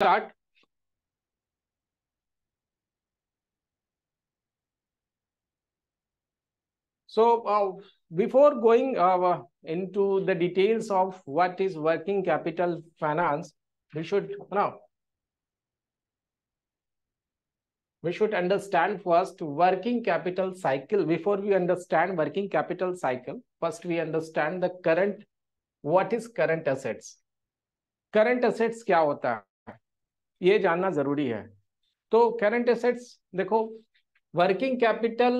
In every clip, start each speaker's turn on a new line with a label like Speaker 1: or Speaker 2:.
Speaker 1: start. So uh, before going uh, into the details of what is working capital finance, we should now we should understand first working capital cycle. Before we understand working capital cycle, first we understand the current, what is current assets. Current assets क्या होता ये जानना जरूरी है तो current assets देखो working capital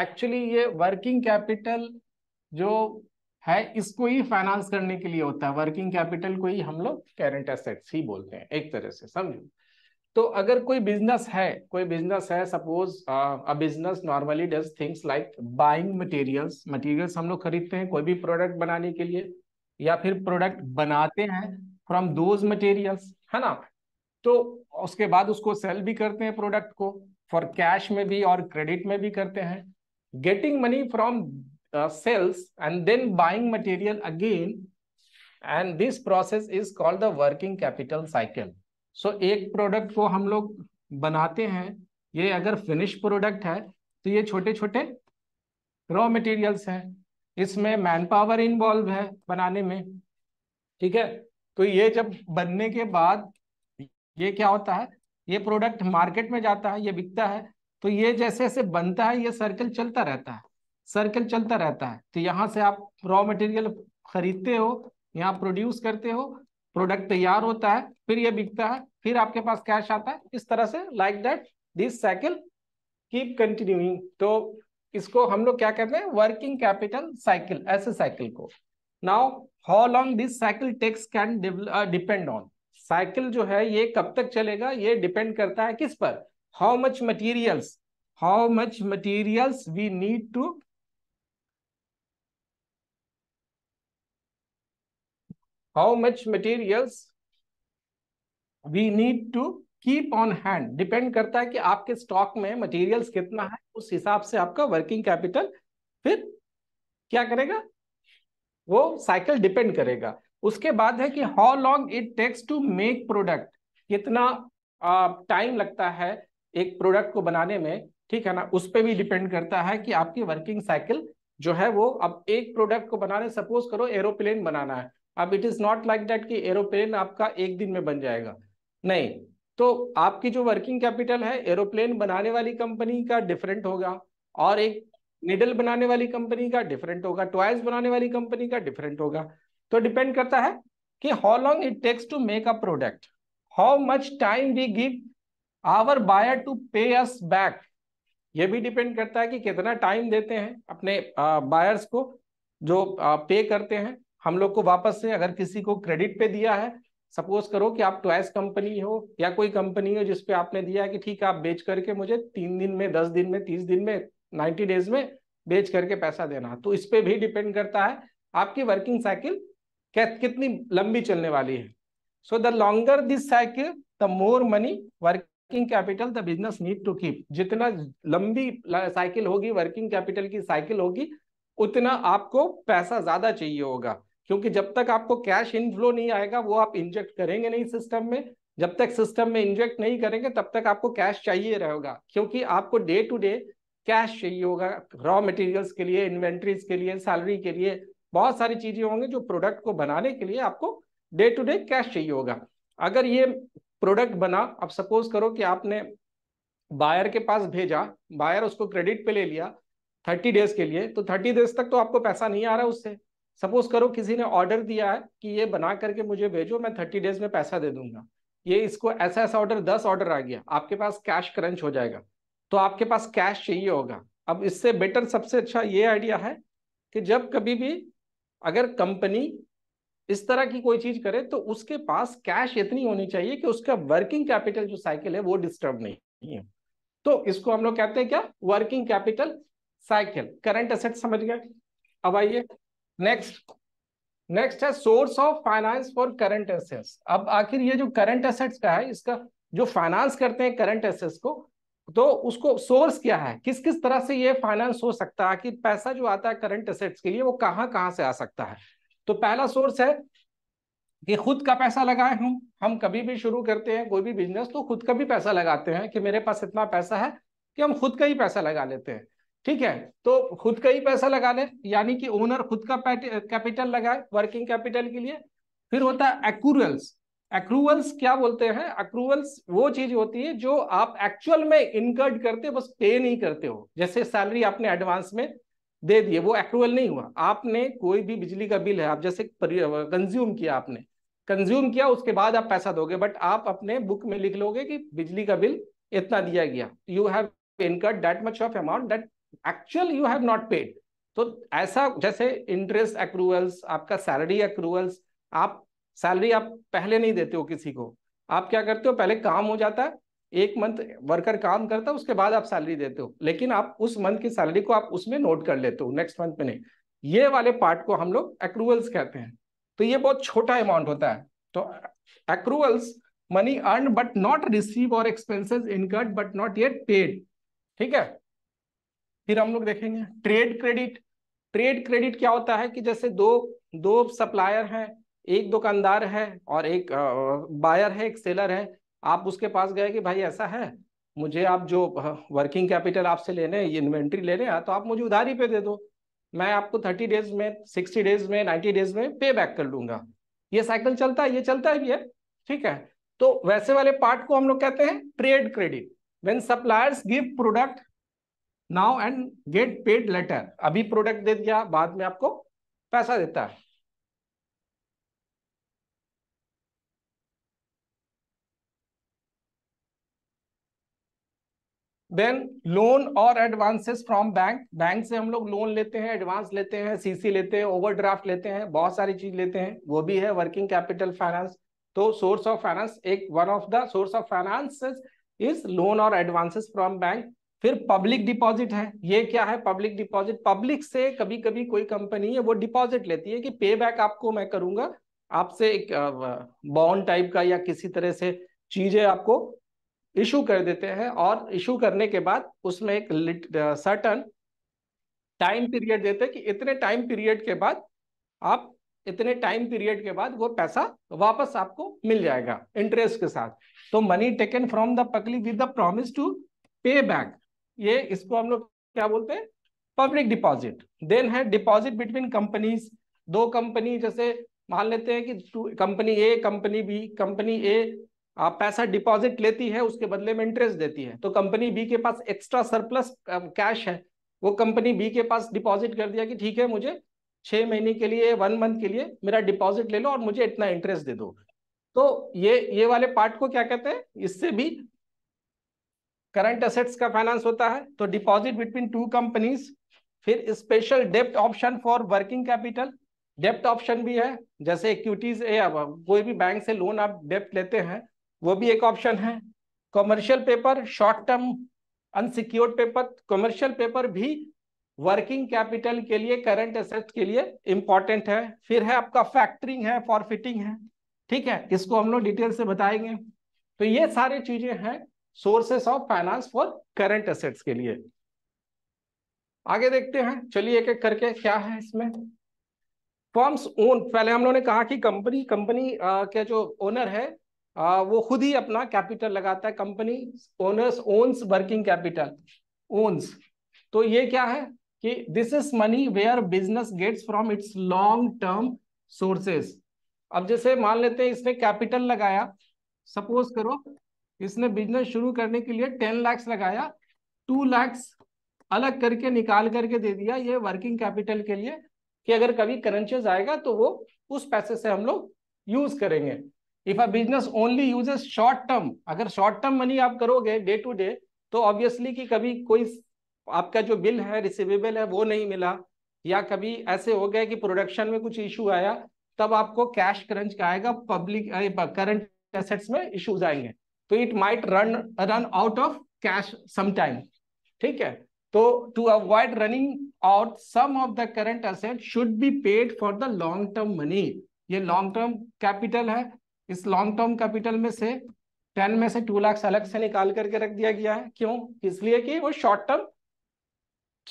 Speaker 1: actually ये working capital जो है इसको ही फाइनेंस करने के लिए होता है वर्किंग कैपिटल को ही हम लोग करंट एसेट्स ही बोलते हैं एक तरह से समझो तो अगर कोई बिजनेस है कोई बिजनेस है suppose a business normally does things like buying materials materials हम लोग खरीदते हैं कोई भी प्रोडक्ट बनाने के लिए या फिर प्रोडक्ट बनाते हैं फ्रॉम दोज मटेरियल्स है ना तो उसके बाद उसको सेल भी करते हैं प्रोडक्ट को फॉर कैश में भी और क्रेडिट में भी करते हैं getting money from sales and then buying material again and this process is called the working capital cycle so एक प्रोडक्ट को हम लोग बनाते हैं ये अगर फिनिश प्रोडक्ट है तो ये छोटे छोटे रॉ मटेरियल्स हैं इसमें मैन पावर इन्वॉल्व है बनाने में ठीक है तो ये जब बनने के बाद ये क्या होता है ये प्रोडक्ट मार्केट में जाता है ये बिकता है तो ये जैसे जैसे बनता है ये सर्कल चलता रहता है सर्कल चलता रहता है तो यहाँ से आप रॉ मटेरियल खरीदते हो यहाँ प्रोड्यूस करते हो प्रोडक्ट तैयार होता है फिर ये बिकता है फिर आपके पास कैश आता है इस तरह से like that this cycle keep continuing तो इसको हम लोग क्या कहते हैं वर्किंग कैपिटल साइकिल ऐसे साइकिल को now how long this cycle takes can depend on cycle जो है ये कब तक चलेगा ये डिपेंड करता है किस पर how much materials how much materials we need to how much materials we need to keep on hand depend करता है कि आपके स्टॉक में मटेरियल्स कितना है उस हिसाब से आपका वर्किंग कैपिटल फिर क्या करेगा वो साइकिल डिपेंड करेगा उसके बाद है कि how long it takes to make product कितना टाइम लगता है एक प्रोडक्ट को बनाने में ठीक है ना उस पर भी डिपेंड करता है कि आपकी वर्किंग साइकिल जो है वो अब एक प्रोडक्ट को बनाने सपोज करो एरोप्लेन बनाना है अब it is not like that कि एरोप्लेन आपका एक दिन में बन जाएगा नहीं तो आपकी जो वर्किंग कैपिटल है एरोप्लेन बनाने वाली कंपनी का डिफरेंट होगा और एक निडल बनाने वाली कंपनी का डिफरेंट होगा टॉयज बनाने वाली कंपनी का डिफरेंट होगा तो डिपेंड करता है कि how long it takes to make a product how much time we give our buyer to pay us back ये भी डिपेंड करता है कि कितना टाइम देते हैं अपने बायर्स को जो पे करते हैं हम लोग को वापस से अगर किसी को क्रेडिट पे दिया है सपोज करो कि आप ट्वाइस कंपनी हो या कोई कंपनी हो जिसपे आपने दिया है कि ठीक है आप बेच करके मुझे तीन दिन में दस दिन में तीस दिन में नाइन्टी डेज में बेच करके पैसा देना तो इस पर भी डिपेंड करता है आपकी वर्किंग साइकिल कितनी लंबी चलने वाली है so the longer this cycle the more money working capital the business need to keep जितना लंबी साइकिल होगी वर्किंग कैपिटल की साइकिल होगी उतना आपको पैसा ज्यादा चाहिए होगा क्योंकि जब तक आपको कैश इनफ्लो नहीं आएगा वो आप इंजेक्ट करेंगे नहीं सिस्टम में जब तक सिस्टम में इंजेक्ट नहीं करेंगे तब तक आपको कैश चाहिए रहेगा क्योंकि आपको डे टू डे कैश चाहिए होगा रॉ मटेरियल्स के लिए इन्वेंट्रीज के लिए सैलरी के लिए बहुत सारी चीजें होंगी जो प्रोडक्ट को बनाने के लिए आपको डे टू डे कैश चाहिए होगा अगर ये प्रोडक्ट बना अब सपोज करो कि आपने बायर के पास भेजा बायर उसको क्रेडिट पे ले लिया थर्टी डेज के लिए तो थर्टी डेज तक तो आपको पैसा नहीं आ रहा उससे सपोज करो किसी ने ऑर्डर दिया है कि ये बना करके मुझे भेजो मैं थर्टी डेज में पैसा दे दूंगा ये इसको ऐसा ऐसा ऑर्डर दस ऑर्डर आ गया आपके पास कैश क्रंच हो जाएगा तो आपके पास कैश चाहिए होगा अब इससे बेटर सबसे अच्छा ये आइडिया है कि जब कभी भी अगर कंपनी इस तरह की कोई चीज करे तो उसके पास कैश इतनी होनी चाहिए कि उसका वर्किंग कैपिटल जो साइकिल है वो डिस्टर्ब नहीं है तो इसको हम लोग कहते हैं क्या working capital cycle current asset समझ गए अब आइए नेक्स्ट नेक्स्ट है source of finance for current assets अब आखिर ये जो करंट एसेट्स का है इसका जो फाइनेंस करते हैं करंट एसेट्स को तो उसको सोर्स क्या है किस किस तरह से ये फाइनेंस हो सकता है कि पैसा जो आता है करंट असेट्स के लिए वो कहां कहां से आ सकता है तो पहला सोर्स है कि खुद का पैसा लगाए हम हम कभी भी शुरू करते हैं कोई भी बिजनेस तो खुद का भी पैसा लगाते हैं कि मेरे पास इतना पैसा है कि हम खुद का ही पैसा लगा लेते हैं ठीक है तो खुद का ही पैसा लगा ले यानी कि ओनर खुद का कैपिटल लगाए वर्किंग कैपिटल के लिए फिर होता है एक्रूरल्स अक्रूवल्स क्या बोलते हैं अक्रूवल्स वो चीज होती है जो आप एक्चुअल में इनकर्ड करते बस पे नहीं करते हो जैसे सैलरी आपने एडवांस में दे दिए वो एक्रूवल नहीं हुआ आपने कोई भी बिजली का बिल है आप जैसे कंज्यूम किया आपने कंज्यूम किया उसके बाद आप पैसा दोगे बट आप अपने बुक में लिख लोगे कि बिजली का बिल इतना दिया गया you have incurred that much of amount that actual you have not paid तो ऐसा जैसे इंटरेस्ट अक्रूवल्स आपका सैलरी अक्रूवल्स आप सैलरी आप पहले नहीं देते हो किसी को आप क्या करते हो पहले काम हो जाता है एक मंथ वर्कर काम करता है उसके बाद आप सैलरी देते हो लेकिन आप उस मंथ की सैलरी को आप उसमें नोट कर लेते हो नेक्स्ट मंथ में नहीं ये वाले पार्ट को हम लोग एक्रूवल्स कहते हैं तो ये बहुत छोटा अमाउंट होता है तो accruals money earn but not receive और expenses incurred but not yet paid ठीक है फिर हम लोग देखेंगे ट्रेड क्रेडिट ट्रेड क्रेडिट क्या होता है कि जैसे दो दो सप्लायर हैं एक दुकानदार है और एक बायर है एक सेलर है आप उसके पास गए कि भाई ऐसा है मुझे आप जो वर्किंग कैपिटल आपसे लेने इन्वेंट्री ले रहे हैं तो आप मुझे उधारी पे दे दो मैं आपको थर्टी डेज में सिक्सटी डेज में नाइन्टी डेज में पे बैक कर लूंगा ये साइकिल चलता है ये चलता है भी है ठीक है तो वैसे वाले पार्ट को हम लोग कहते हैं trade credit when suppliers give product now and get paid later अभी प्रोडक्ट दे दिया बाद में आपको पैसा देता है देन लोन और एडवांसेस फ्रॉम बैंक बैंक से हम लोग लोन लेते हैं एडवांस लेते हैं सीसी लेते हैं ओवरड्राफ्ट लेते हैं बहुत सारी चीज लेते हैं वो भी है वर्किंग कैपिटल फाइनेंस तो सोर्स ऑफ फाइनेंस एक one of the source of finance is loan और एडवांसेस फ्रॉम बैंक फिर पब्लिक डिपॉजिट है ये क्या है पब्लिक डिपॉजिट पब्लिक से कभी कभी कोई कंपनी है वो डिपॉजिट लेती है कि पे बैक आपको मैं करूंगा आपसे एक बॉन्ड टाइप का या किसी तरह से चीज है आपको इशू कर देते हैं और इशू करने के बाद उसमें एक सर्टन टाइम पीरियड देते हैं कि इतने टाइम पीरियड के बाद आप इतने टाइम पीरियड के बाद वो पैसा वापस आपको मिल जाएगा इंटरेस्ट के साथ तो money taken from the publicly with the promise to pay back ये इसको हम लोग क्या बोलते हैं पब्लिक डिपॉजिट देन है डिपॉजिट बिटवीन कंपनीज दो कंपनी जैसे मान लेते हैं कि company A company B company A आप पैसा डिपॉजिट लेती है उसके बदले में इंटरेस्ट देती है तो कंपनी बी के पास एक्स्ट्रा सरप्लस कैश है वो कंपनी बी के पास डिपॉजिट कर दिया कि ठीक है मुझे छह महीने के लिए वन मंथ के लिए मेरा डिपॉजिट ले लो और मुझे इतना इंटरेस्ट दे दो तो ये ये वाले पार्ट को क्या कहते हैं इससे भी करंट असेट्स का फाइनेंस होता है तो डिपॉजिट बिटवीन टू कंपनीज फिर special dept option for working capital dept option भी है जैसे इक्विटीज कोई भी बैंक से लोन आप डेप्ट लेते हैं वो भी एक ऑप्शन है commercial paper short term unsecured paper commercial paper भी वर्किंग कैपिटल के लिए करंट एसेट के लिए इंपॉर्टेंट है फिर है आपका फैक्टरिंग है फॉरफिटिंग है ठीक है इसको हम लोग डिटेल से बताएंगे तो ये सारे चीजें हैं sources of finance for current assets के लिए आगे देखते हैं चलिए एक एक करके क्या है इसमें फॉर्म्स ओन पहले हम लोगों ने कहा कि कंपनी कंपनी के जो ओनर है वो खुद ही अपना कैपिटल लगाता है company owners owns working capital owns तो ये क्या है कि this is money where business gets from its long term sources अब जैसे मान लेते हैं इसने कैपिटल लगाया सपोज करो इसने बिजनेस शुरू करने के लिए टेन लैक्स लगाया टू लैक्स अलग करके निकाल करके दे दिया ये वर्किंग कैपिटल के लिए कि अगर कभी करेंसेस आएगा तो वो उस पैसे से हम लोग यूज करेंगे if a business only uses short term अगर शॉर्ट टर्म मनी आप करोगे डे टू डे तो ऑब्वियसली कि कभी कोई आपका जो बिल है रिसिवेबल है वो नहीं मिला या कभी ऐसे हो गया कि प्रोडक्शन में कुछ इशू आया तब आपको कैश क्रंच का आएगा पब्लिक करंट एसेट्स में इश्यूज आएंगे तो it might run run out of cash sometime ठीक है तो to avoid running out some of the current asset should be paid for the long term money ये long term capital है इस long term capital में से ten में से टू लाख अलग से निकाल करके रख दिया गया है क्यों इसलिए कि वो short term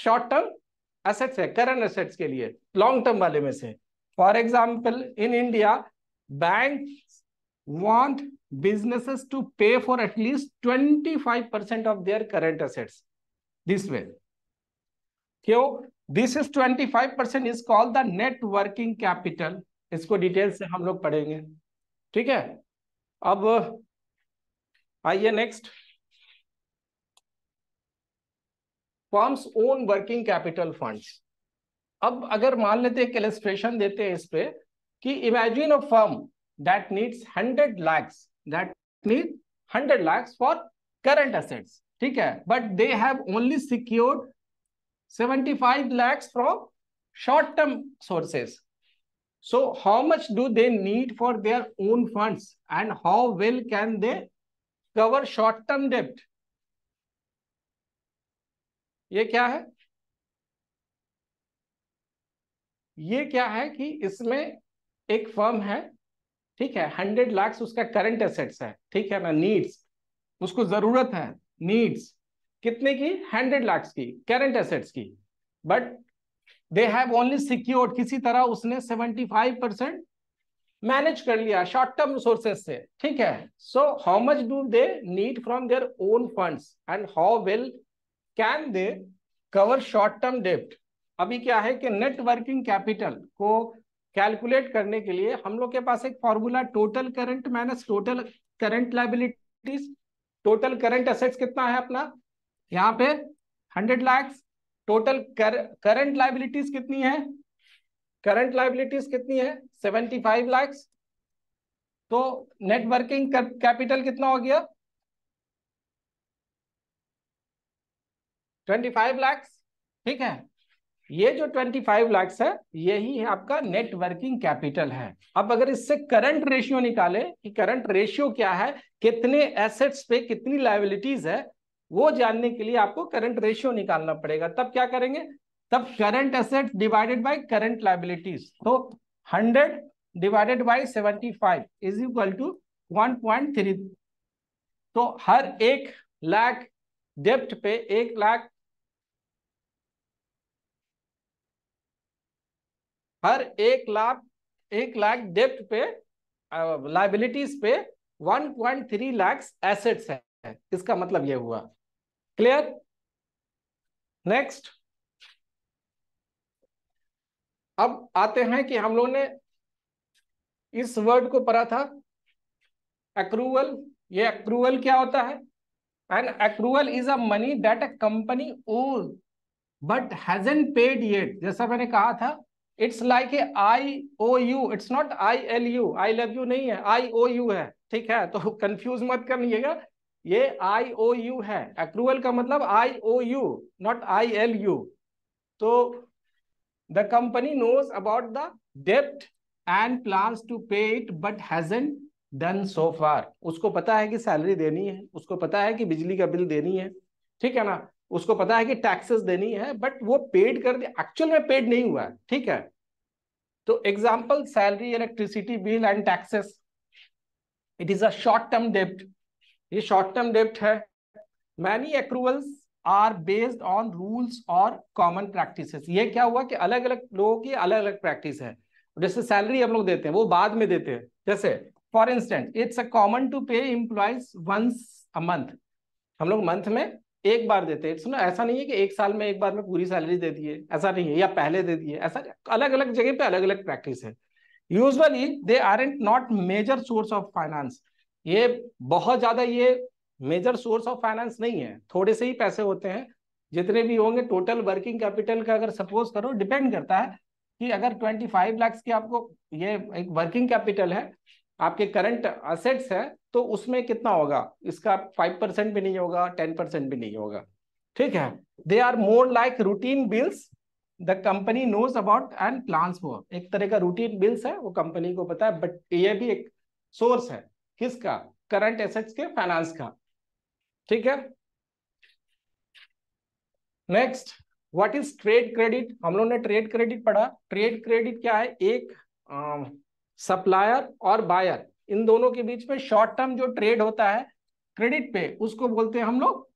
Speaker 1: short term assets है करंट एसेट्स के लिए लॉन्ग टर्म वाले में से for example in India bank want want to pay for at least twenty five percent of their current assets this way क्यों this this is 25% is called the net working capital इसको detail से हम लोग पढ़ेंगे ठीक है अब आइए next forms own working capital funds अब अगर मान लेते हैं कैलिस्ट्रेशन देते हैं इस पे कि imagine a firm that needs hundred lakhs that need hundred lakhs for current assets ठीक है but they have only secured seventy five lakhs from short term sources So how much do they need for their own funds and how well can they cover short-term debt? ये क्या है ये क्या है कि इसमें एक फर्म है ठीक है हंड्रेड लाख उसका करंट एसेट्स है ठीक है ना नीड्स उसको जरूरत है नीड्स कितने की हंड्रेड लाख की करंट एसेट्स की but they have only secured किसी तरह उसने 75 परसेंट मैनेज कर लिया शॉर्ट टर्म सोर्सेस से ठीक है so how much do they need from their own funds and how well can they cover short term डेप्ट अभी क्या है कि नेटवर्किंग कैपिटल को कैलकुलेट करने के लिए हम लोग के पास एक formula total current minus total current liabilities total current assets कितना है अपना यहाँ पे hundred lakhs total current liabilities कितनी है करंट लाइबिलिटीज कितनी है सेवेंटी फाइव लैक्स तो नेटवर्किंग कैपिटल कितना हो गया ट्वेंटी फाइव लैक्स ठीक है ये जो ट्वेंटी फाइव लैक्स है यही है आपका नेटवर्किंग कैपिटल है अब अगर इससे करंट रेशियो निकाले कि करंट रेशियो क्या है कितने एसेट्स पे कितनी लाइबिलिटीज है वो जानने के लिए आपको करंट रेशियो निकालना पड़ेगा तब क्या करेंगे तब current asset divided by current liabilities तो 100 divided by 75 is equal to one तो हर एक लाख डेप्ट पे एक लाख हर एक लाख एक लाख डेप्ट पे लाइबिलिटीज uh, पे 1.3 लाख एसेट्स है इसका मतलब यह हुआ क्लियर नेक्स्ट अब आते हैं कि हम लोग ने इस वर्ड को पढ़ा था अक्रूवल ये अक्रूवल क्या होता है and accrual is a money that a company own but an paid yet जैसा मैंने कहा था it's like a I O U it's not I L U I love you नहीं है आई ओ यू है ठीक है तो कंफ्यूज मत करिएगा ये आई ओ यू है अक्रूवल का मतलब I O U not I L U तो the company knows about the डेप्ट and plan to pay it but hasn't done so far उसको पता है कि सैलरी देनी है उसको पता है कि बिजली का बिल देनी है ठीक है ना उसको पता है कि टैक्सेस देनी है बट वो पेड कर दे एक्चुअल में पेड नहीं हुआ है ठीक है तो example salary electricity bill and taxes it is a short term डेप्ट ये शॉर्ट टर्म डेप्ट है many accruals are based on rules और कॉमन प्रैक्टिस ये क्या हुआ कि अलग अलग लोगों की अलग अलग प्रैक्टिस है जैसे सैलरी हम लोग देते हैं वो बाद में देते हैं जैसे for instance it's a common to pay employees once a month हम लोग मंथ में एक बार देते हैं सुनो ऐसा नहीं है कि एक साल में एक बार में पूरी सैलरी दे दिए ऐसा नहीं है या पहले दे दिए ऐसा अलग अलग जगह पे अलग अलग प्रैक्टिस है usually they are aren't not major source of finance ये बहुत ज्यादा ये मेजर सोर्स ऑफ फाइनेंस नहीं है थोड़े से ही पैसे होते हैं जितने भी होंगे टोटल वर्किंग कैपिटल का अगर सपोज करो डिपेंड करता है कि अगर 25 लैक्स की आपको ये एक वर्किंग कैपिटल है आपके करंट असेट्स है तो उसमें कितना होगा इसका फाइव परसेंट भी नहीं होगा टेन परसेंट भी नहीं होगा ठीक है they are more like routine bills the company knows about and plan for एक तरह का रूटीन बिल्स है वो कंपनी को पता है बट ये भी एक सोर्स है किसका करंट एसेट्स के फाइनेंस का ठीक है next what is trade credit हम लोग ने ट्रेड क्रेडिट पढ़ा ट्रेड क्रेडिट क्या है एक सप्लायर और बायर इन दोनों के बीच में शॉर्ट टर्म जो ट्रेड होता है क्रेडिट पे उसको बोलते हैं हम लोग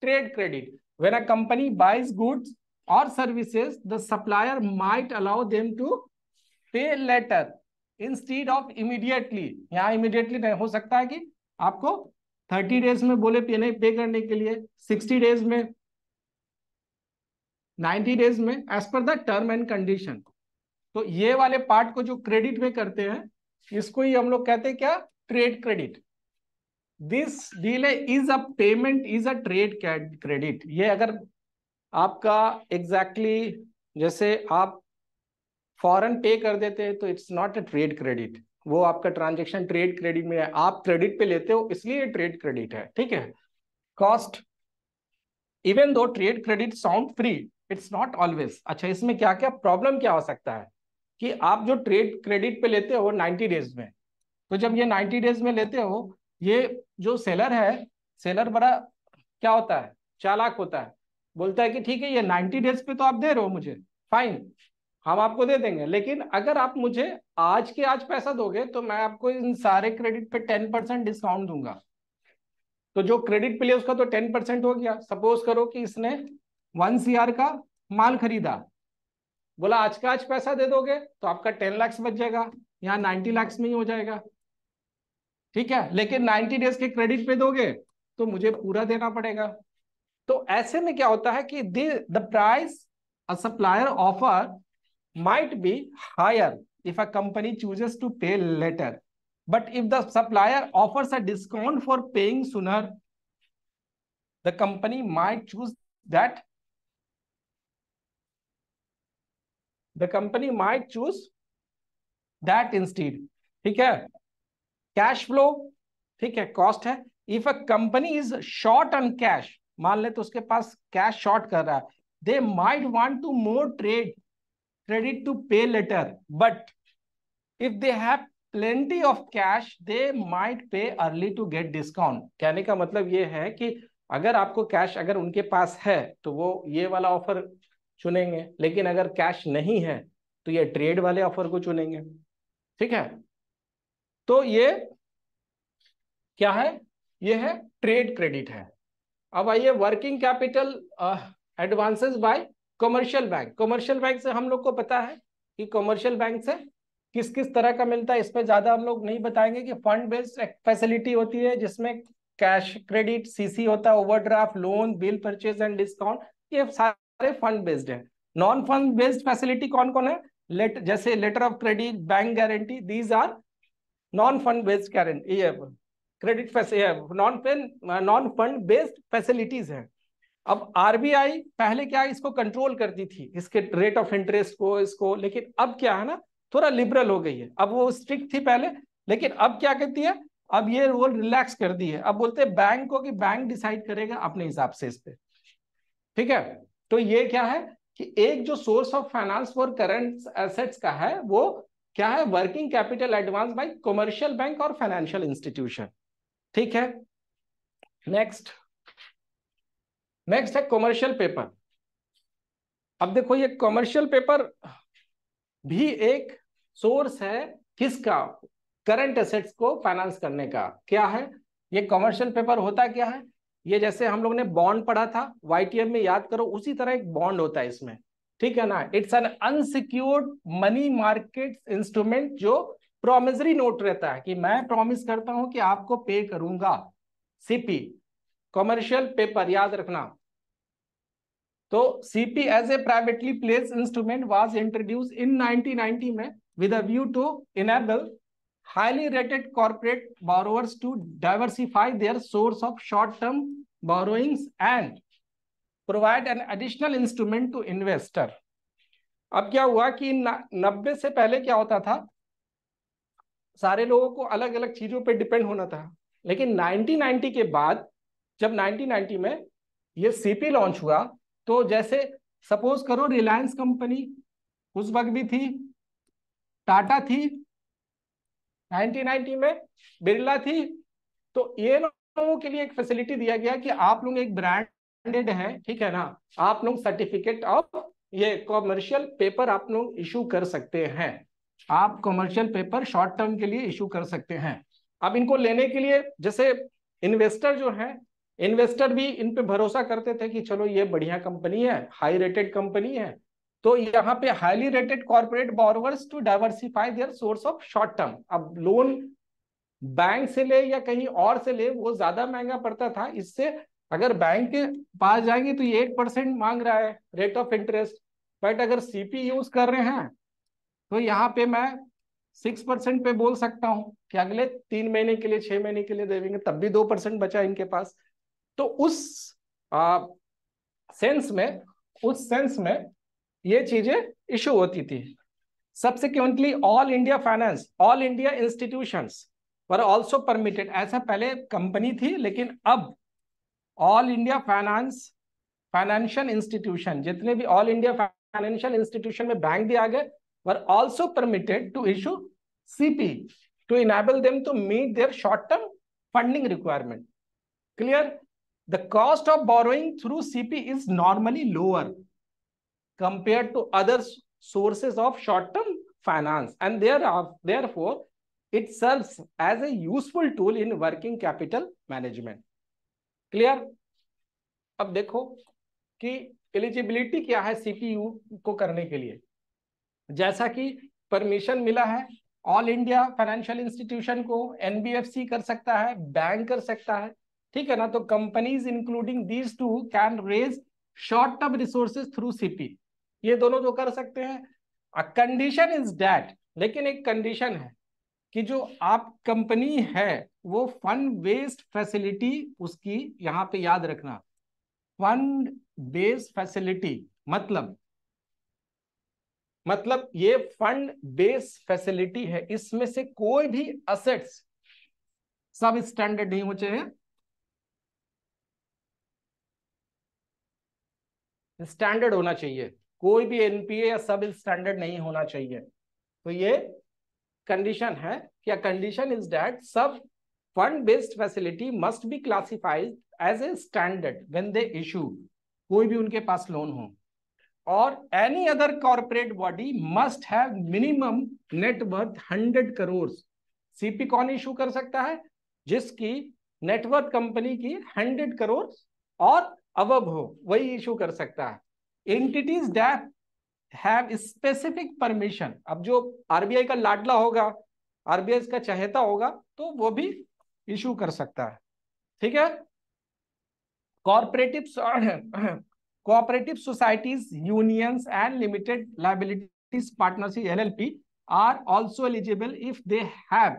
Speaker 1: trade credit when a company buys goods और services the supplier might allow them to pay later instead of immediately यहाँ इमीडिएटली नहीं हो सकता है कि आपको थर्टी डेज में बोले पे नहीं पे करने के लिए सिक्सटी डेज में नाइन्टी डेज में as per the term and condition तो ये वाले पार्ट को जो क्रेडिट में करते हैं इसको ही हम लोग कहते हैं क्या trade credit this delay is a payment is a trade credit ये अगर आपका एग्जैक्टली exactly जैसे आप फॉरन पे कर देते हैं तो it's not a trade credit वो आपका ट्रांजेक्शन ट्रेड क्रेडिट में है आप क्रेडिट पे लेते हो इसलिए ट्रेड क्रेडिट है ठीक है cost even though trade credit sound free it's not always अच्छा इसमें क्या क्या प्रॉब्लम क्या हो सकता है कि आप जो ट्रेड क्रेडिट पे लेते हो 90 डेज में तो जब ये 90 डेज में लेते हो ये जो सेलर है सेलर बड़ा क्या होता है चालाक होता है बोलता है कि ठीक है ये 90 डेज पे तो आप दे रहे हो मुझे फाइन हम आपको दे देंगे लेकिन अगर आप मुझे आज के आज पैसा दोगे तो मैं आपको इन सारे क्रेडिट पे टेन परसेंट डिस्काउंट दूंगा तो जो क्रेडिट पे उसका तो टेन परसेंट हो गया सपोज करो कि इसने वन सीआर का माल खरीदा बोला आज का आज पैसा दे दोगे तो आपका टेन लैक्स बच जाएगा यहाँ नाइन्टी लैक्स में ही हो जाएगा ठीक है लेकिन नाइन्टी डेज के क्रेडिट पे दोगे तो मुझे पूरा देना पड़ेगा तो ऐसे में क्या होता है कि the price supplier offer might be higher if a company chooses to pay later. But if the supplier offers a discount for paying sooner, the company might choose that. The company might choose that instead. theek hai cash flow theek hai cost hai if a company is short on cash maan le to uske paas cash short kar raha है they might want to more trade credit to pay later but if they have plenty of cash, they might pay early to get discount. कहने का मतलब ये है कि अगर आपको cash अगर उनके पास है तो वो ये वाला ऑफर चुनेंगे लेकिन अगर कैश नहीं है तो ये ट्रेड वाले ऑफर को चुनेंगे ठीक है तो ये क्या है ये है ट्रेड क्रेडिट है अब आइए working capital advances by commercial bank commercial bank से हम लोग को पता है कि कमर्शियल बैंक से किस किस तरह का मिलता है इसमें ज्यादा हम लोग नहीं बताएंगे कि फंड बेस्ड फैसिलिटी होती है जिसमें कैश क्रेडिट सीसी होता है overdraft loan bill purchase and discount ये सारे फंड बेस्ड है नॉन फंड बेस्ड फैसिलिटी कौन कौन है लेट जैसे letter of credit bank guarantee these are non fund based guarantee credit non non fund based facilities है अब आरबीआई पहले क्या इसको कंट्रोल करती थी इसके रेट ऑफ इंटरेस्ट को इसको लेकिन अब क्या है ना थोड़ा लिबरल हो गई है अब वो स्ट्रिक्ट थी पहले लेकिन अब क्या कहती है अब ये रोल रिलैक्स कर दी है अब बोलते हैं बैंक को कि बैंक डिसाइड करेगा अपने हिसाब से इस पे ठीक है तो ये क्या है कि एक जो source of finance for current assets का है वो क्या है working capital advance by commercial bank और फाइनेंशियल इंस्टीट्यूशन ठीक है नेक्स्ट नेक्स्ट है कॉमर्शियल पेपर अब देखो ये कॉमर्शियल पेपर भी एक सोर्स है किसका करंट एसेट्स को फाइनेंस करने का क्या है ये कॉमर्शियल पेपर होता क्या है ये जैसे हम लोग ने बॉन्ड पढ़ा था वाई में याद करो उसी तरह एक बॉन्ड होता है इसमें ठीक है ना it's an unsecured money market instrument जो प्रोमिजरी नोट रहता है कि मैं प्रॉमिस करता हूं कि आपको पे करूंगा सीपी कॉमर्शियल पेपर याद रखना तो CP as a privately place instrument was introduce in 1990 में with a view to enable highly rated corporate borrowers to diversify their source of short term borrowings and provide an additional instrument to investor अब क्या हुआ कि नब्बे से पहले क्या होता था सारे लोगों को अलग अलग चीजों पर डिपेंड होना था लेकिन नाइनटीन नाइनटी के बाद जब 1990 में ये सीपी लॉन्च हुआ तो जैसे सपोज करो रिलायंस कंपनी उस वक्त भी थी टाटा थी 1990 में बिरला थी तो ये लोगों के लिए एक फैसिलिटी दिया गया कि आप लोग एक ब्रांडेड है ठीक है ना आप लोग सर्टिफिकेट ऑफ ये कॉमर्शियल पेपर आप लोग इशू कर सकते हैं आप कॉमर्शियल पेपर शॉर्ट टर्म के लिए इशू कर सकते हैं अब इनको लेने के लिए जैसे इन्वेस्टर जो है इन्वेस्टर भी इन पे भरोसा करते थे कि चलो ये बढ़िया कंपनी है हाई रेटेड कंपनी है तो यहाँ पे highly rated corporate borrowers to diversify their source of short term अब लोन बैंक से ले या कहीं और से ले वो ज्यादा महंगा पड़ता था इससे अगर बैंक के पास जाएंगे तो ये एट परसेंट मांग रहा है रेट ऑफ इंटरेस्ट बट अगर सीपी यूज कर रहे हैं तो यहाँ पे मैं सिक्स परसेंट पे बोल सकता हूँ कि अगले तीन महीने के लिए छह महीने के लिए दे देंगे तब भी दो परसेंट बचा इनके पास तो उस आ, सेंस में उस सेंस में ये चीजें इशू होती थी subsequently all India finance all India institution were also permitted ऐसा पहले कंपनी थी लेकिन अब all India finance financial institution जितने भी ऑल इंडिया फाइनेंशियल इंस्टीट्यूशन में बैंक दिया गया were also permitted to issue CP to enable them to meet their short term funding requirement clear the cost of borrowing through CP is normally lower compared to other sources of short-term finance and thereof, therefore it serves as a useful tool in working capital management. Clear अब देखो कि eligibility क्या है CPU को करने के लिए जैसा कि परमिशन मिला है ऑल इंडिया फाइनेंशियल इंस्टीट्यूशन को एनबीएफसी कर सकता है बैंक कर सकता है ठीक है ना तो companies including these two can raise short term resources through CP ये दोनों जो कर सकते हैं कंडीशन इज डैट लेकिन एक कंडीशन है कि जो आप कंपनी है वो फंड बेस्ड फैसिलिटी उसकी यहां पे याद रखना फंड बेस्ड फैसिलिटी मतलब मतलब ये फंड बेस्ड फैसिलिटी है इसमें से कोई भी असेट्स सब स्टैंडर्ड नहीं हो चाहिए स्टैंडर्ड होना चाहिए कोई भी एनपीए या सब स्टैंडर्ड नहीं होना चाहिए तो ये कंडीशन है क्या कंडीशन इज डेट सब fund based facility must be classified as a standard when they issue कोई भी उनके पास लोन हो और any other corporate body must have minimum net worth hundred crore CP कौन इशू कर सकता है जिसकी नेटवर्थ कंपनी की हंड्रेड करोड़ और अवभ हो वही इशू कर सकता है entities that have specific permission अब जो आरबीआई का लाडला होगा आरबीआई का चहेता होगा तो वो भी इशू कर सकता है ठीक है corporative cooperative societies unions and limited liabilities partnership L P R also eligible if they have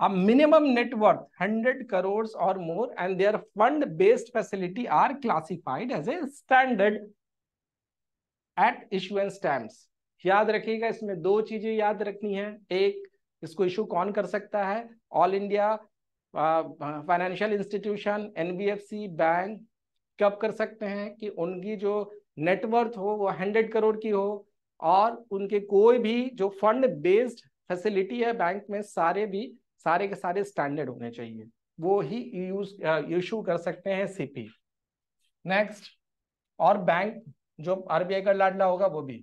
Speaker 1: a minimum net worth 100 crores or more and their fund based facility are classified as a standard at issuance times याद रखिएगा इसमें दो चीजें याद रखनी है एक इसको इशू कौन कर सकता है all India financial institution NBFC bank कब कर सकते हैं कि उनकी जो नेटवर्थ हो वो हंड्रेड करोड़ की हो और उनके कोई भी जो फंड बेस्ड फैसिलिटी है बैंक में सारे भी सारे के सारे स्टैंडर्ड होने चाहिए वो ही यूज इशू uh, कर सकते हैं सीपी नेक्स्ट और बैंक जो आरबीआई का लाडला होगा वो भी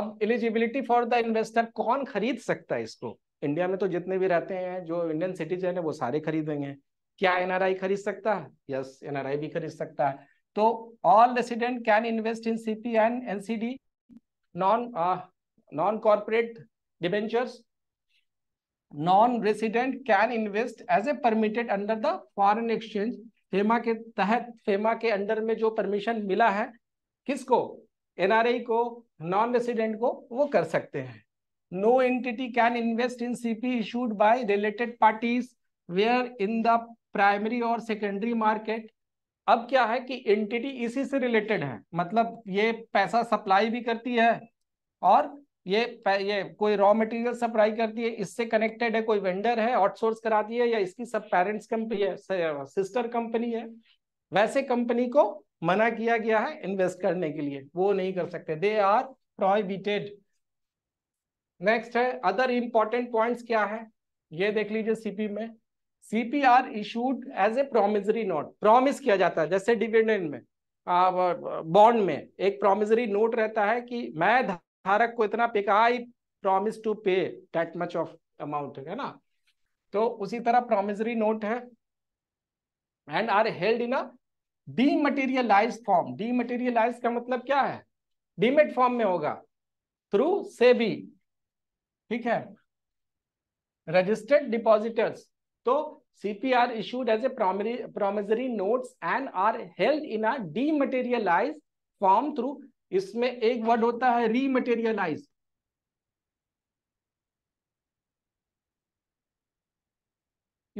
Speaker 1: अब एलिजिबिलिटी फॉर द इन्वेस्टर कौन खरीद सकता है इसको इंडिया में तो जितने भी रहते हैं जो इंडियन सिटीजन है वो सारे खरीदेंगे क्या एनआरआई खरीद सकता है यस एनआरआई भी खरीद सकता है तो all resident can invest in CP and NCD non non corporate debentures non-resident can invest as a permitted under the foreign exchange FEMA के तहत फेमा के अंडर में जो परमिशन मिला है किसको एनआरआई को नॉन रेसिडेंट को वो कर सकते हैं no entity can invest in C P issued by related parties where in the primary और सेकेंडरी मार्केट अब क्या है कि एंटिटी इसी से रिलेटेड है मतलब ये पैसा सप्लाई भी करती है और ये ये कोई रॉ मटेरियल सप्लाई करती है इससे कनेक्टेड है कोई वेंडर है आउटसोर्स कराती है या इसकी सब पेरेंट्स कंपनी है सिस्टर कंपनी है वैसे कंपनी को मना किया गया है इन्वेस्ट करने के लिए वो नहीं कर सकते दे आर प्रोहिबिटेड नेक्स्ट है अदर इंपॉर्टेंट पॉइंट्स क्या है ये देख लीजिए सीपी में CP are issued as a promissory note promise किया जाता है जैसे डिविडेंड में बॉन्ड में एक प्रोमिजरी नोट रहता है कि मैं धारक को इतना pay I promise to pay that much of amount है ना तो उसी तरह प्रोमिजरी नोट है and are held in a dematerialise form dematerialise का मतलब क्या है डीमेट फॉर्म में होगा थ्रू से भी ठीक है रजिस्टर्ड डिपॉजिटर्स तो CP are issued as a promissory notes and are held in a dematerialise form through इसमें एक वर्ड होता है रीमटेरियलाइज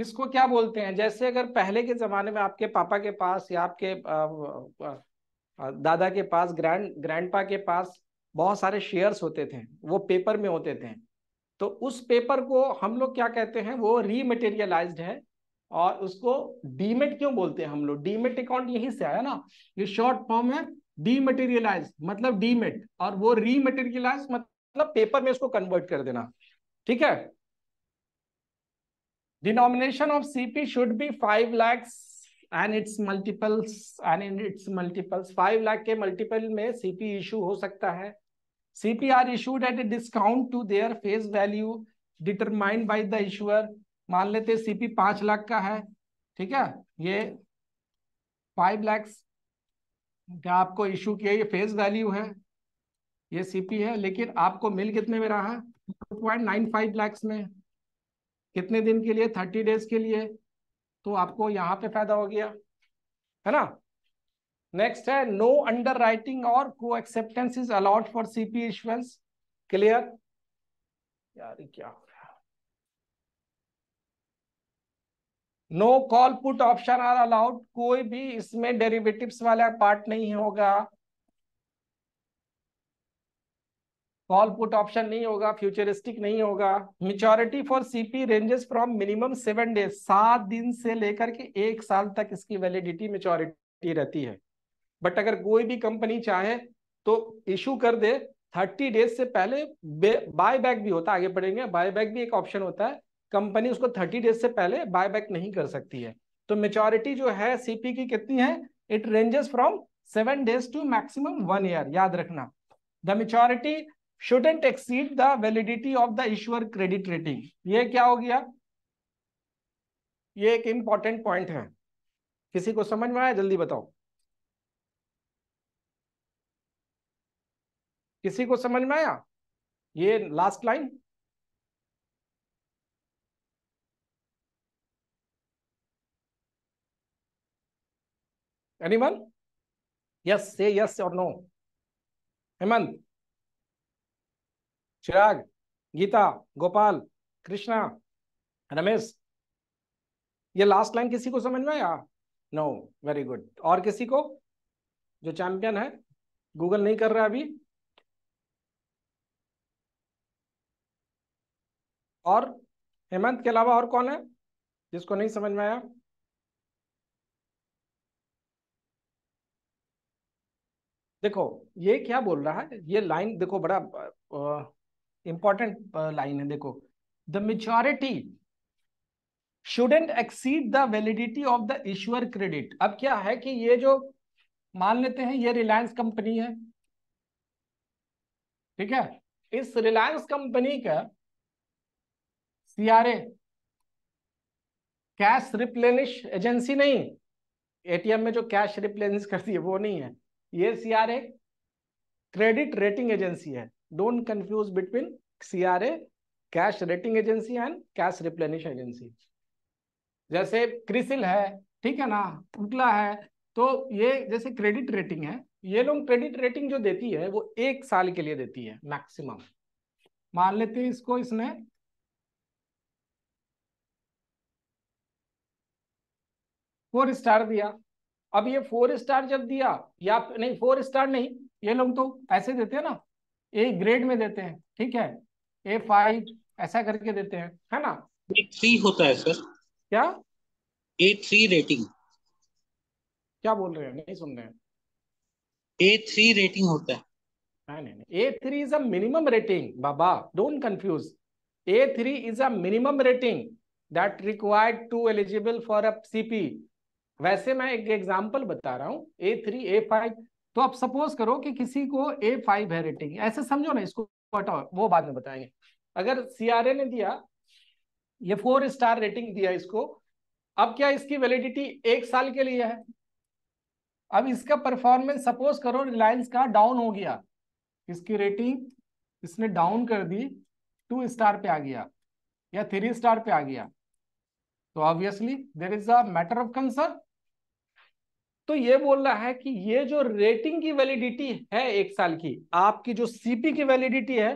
Speaker 1: इसको क्या बोलते हैं जैसे अगर पहले के जमाने में आपके पापा के पास या आपके दादा के पास ग्रैंड ग्रैंडपा के पास बहुत सारे शेयर्स होते थे वो पेपर में होते थे तो उस पेपर को हम लोग क्या कहते हैं वो रीमेटेरियलाइज है और उसको डीमेट क्यों बोलते हैं हम लोग डीमेट अकाउंट यहीं से आया ना ये शॉर्ट फॉर्म है डीमेटेरियलाइज मतलब डीमेट और वो रीमेटेरियलाइज मतलब पेपर में इसको कन्वर्ट कर देना ठीक है denomination of CP should be five lakhs and its multiples and in its multiples five lakh के मल्टीपल में सीपी इशू हो सकता है CP are issued at a discount to their face value determined by the issuer मान लेते CP पांच लाख का है ठीक है ये फाइव लैक्स क्या आपको इशू किया ये फेस वैल्यू है ये सीपी है लेकिन आपको मिल कितने में रहा two point nine five lakhs में कितने दिन के लिए थर्टी डेज के लिए तो आपको यहाँ पे फायदा हो गया है ना नेक्स्ट है नो अंडर राइटिंग और co acceptance is allowed for CP issuance clear यार क्या हो no call put option are allowed कोई भी इसमें डेरिवेटिव्स वाला पार्ट नहीं होगा कॉल पुट ऑप्शन नहीं होगा फ्यूचरिस्टिक नहीं होगा maturity for CP ranges from minimum seven days सात दिन से लेकर के एक साल तक इसकी वैलिडिटी मिच्योरिटी रहती है बट अगर कोई भी कंपनी चाहे तो इशू कर दे थर्टी डेज से पहले बाय बैक भी होता है आगे बढ़ेंगे बाय बैक भी एक ऑप्शन होता है कंपनी उसको थर्टी डेज से पहले बाय बैक नहीं कर सकती है तो मेचोरिटी जो है सीपी की कितनी है it ranges from seven days to maximum one year याद रखना the maturity shouldn't exceed the validity of the issuer credit rating ये क्या हो गया ये एक इंपॉर्टेंट पॉइंट है किसी को समझ में आया जल्दी बताओ किसी को समझ में आया ये last line Anyone? Yes, say yes or no. Hemant, Chirag, Geeta, Gopal, Krishna, Ramesh. ये लास्ट लाइन किसी को समझ में आया नो वेरी गुड और किसी को जो चैंपियन है गूगल नहीं कर रहा अभी और हेमंत के अलावा और कौन है जिसको नहीं समझ में आया देखो ये क्या बोल रहा है ये लाइन देखो बड़ा इंपॉर्टेंट लाइन है देखो the maturity shouldn't exceed the validity of the issuer credit अब क्या है कि ये जो मान लेते हैं ये रिलायंस कंपनी है ठीक है इस रिलायंस कंपनी का सीआरए कैश रिप्लेनिश एजेंसी नहीं एटीएम में जो कैश रिप्लेनिश करती है वो नहीं है ये C R A credit rating agency है don't confuse between C R A cash rating agency and cash replenish agency जैसे क्रिसिल है ठीक है ना टूटला है तो ये जैसे क्रेडिट रेटिंग है ये लोग क्रेडिट रेटिंग जो देती है वो एक साल के लिए देती है मैक्सिमम मान लेते हैं इसको इसने फोर स्टार दिया अब ये फोर स्टार जब दिया या नहीं फोर स्टार नहीं ये लोग तो ऐसे देते हैं ना ए ग्रेड में देते हैं ठीक है ए फाइव ऐसा करके देते हैं है ना ए थ्री होता है सर क्या ए थ्री रेटिंग क्या बोल रहे हैं नहीं सुन रहे हैं ए थ्री रेटिंग होता है नहीं नहीं A three is a minimum rating बाबा don't confuse A three is a minimum rating that required to eligible for a CP वैसे मैं एक एग्जाम्पल बता रहा हूँ ए थ्री ए फाइव तो आप सपोज करो कि किसी को ए फाइव है रेटिंग ऐसे समझो ना इसको हटाओ वो बाद में बताएंगे अगर सीआरए ने दिया ये फोर स्टार रेटिंग दिया इसको अब क्या इसकी वैलिडिटी एक साल के लिए है अब इसका परफॉर्मेंस सपोज करो रिलायंस का डाउन हो गया इसकी रेटिंग इसने डाउन कर दी टू स्टार पे आ गया या थ्री स्टार पे आ गया तो obviously there is a matter of concern तो ये बोल रहा है कि ये जो रेटिंग की वैलिडिटी है एक साल की आपकी जो सीपी की वैलिडिटी है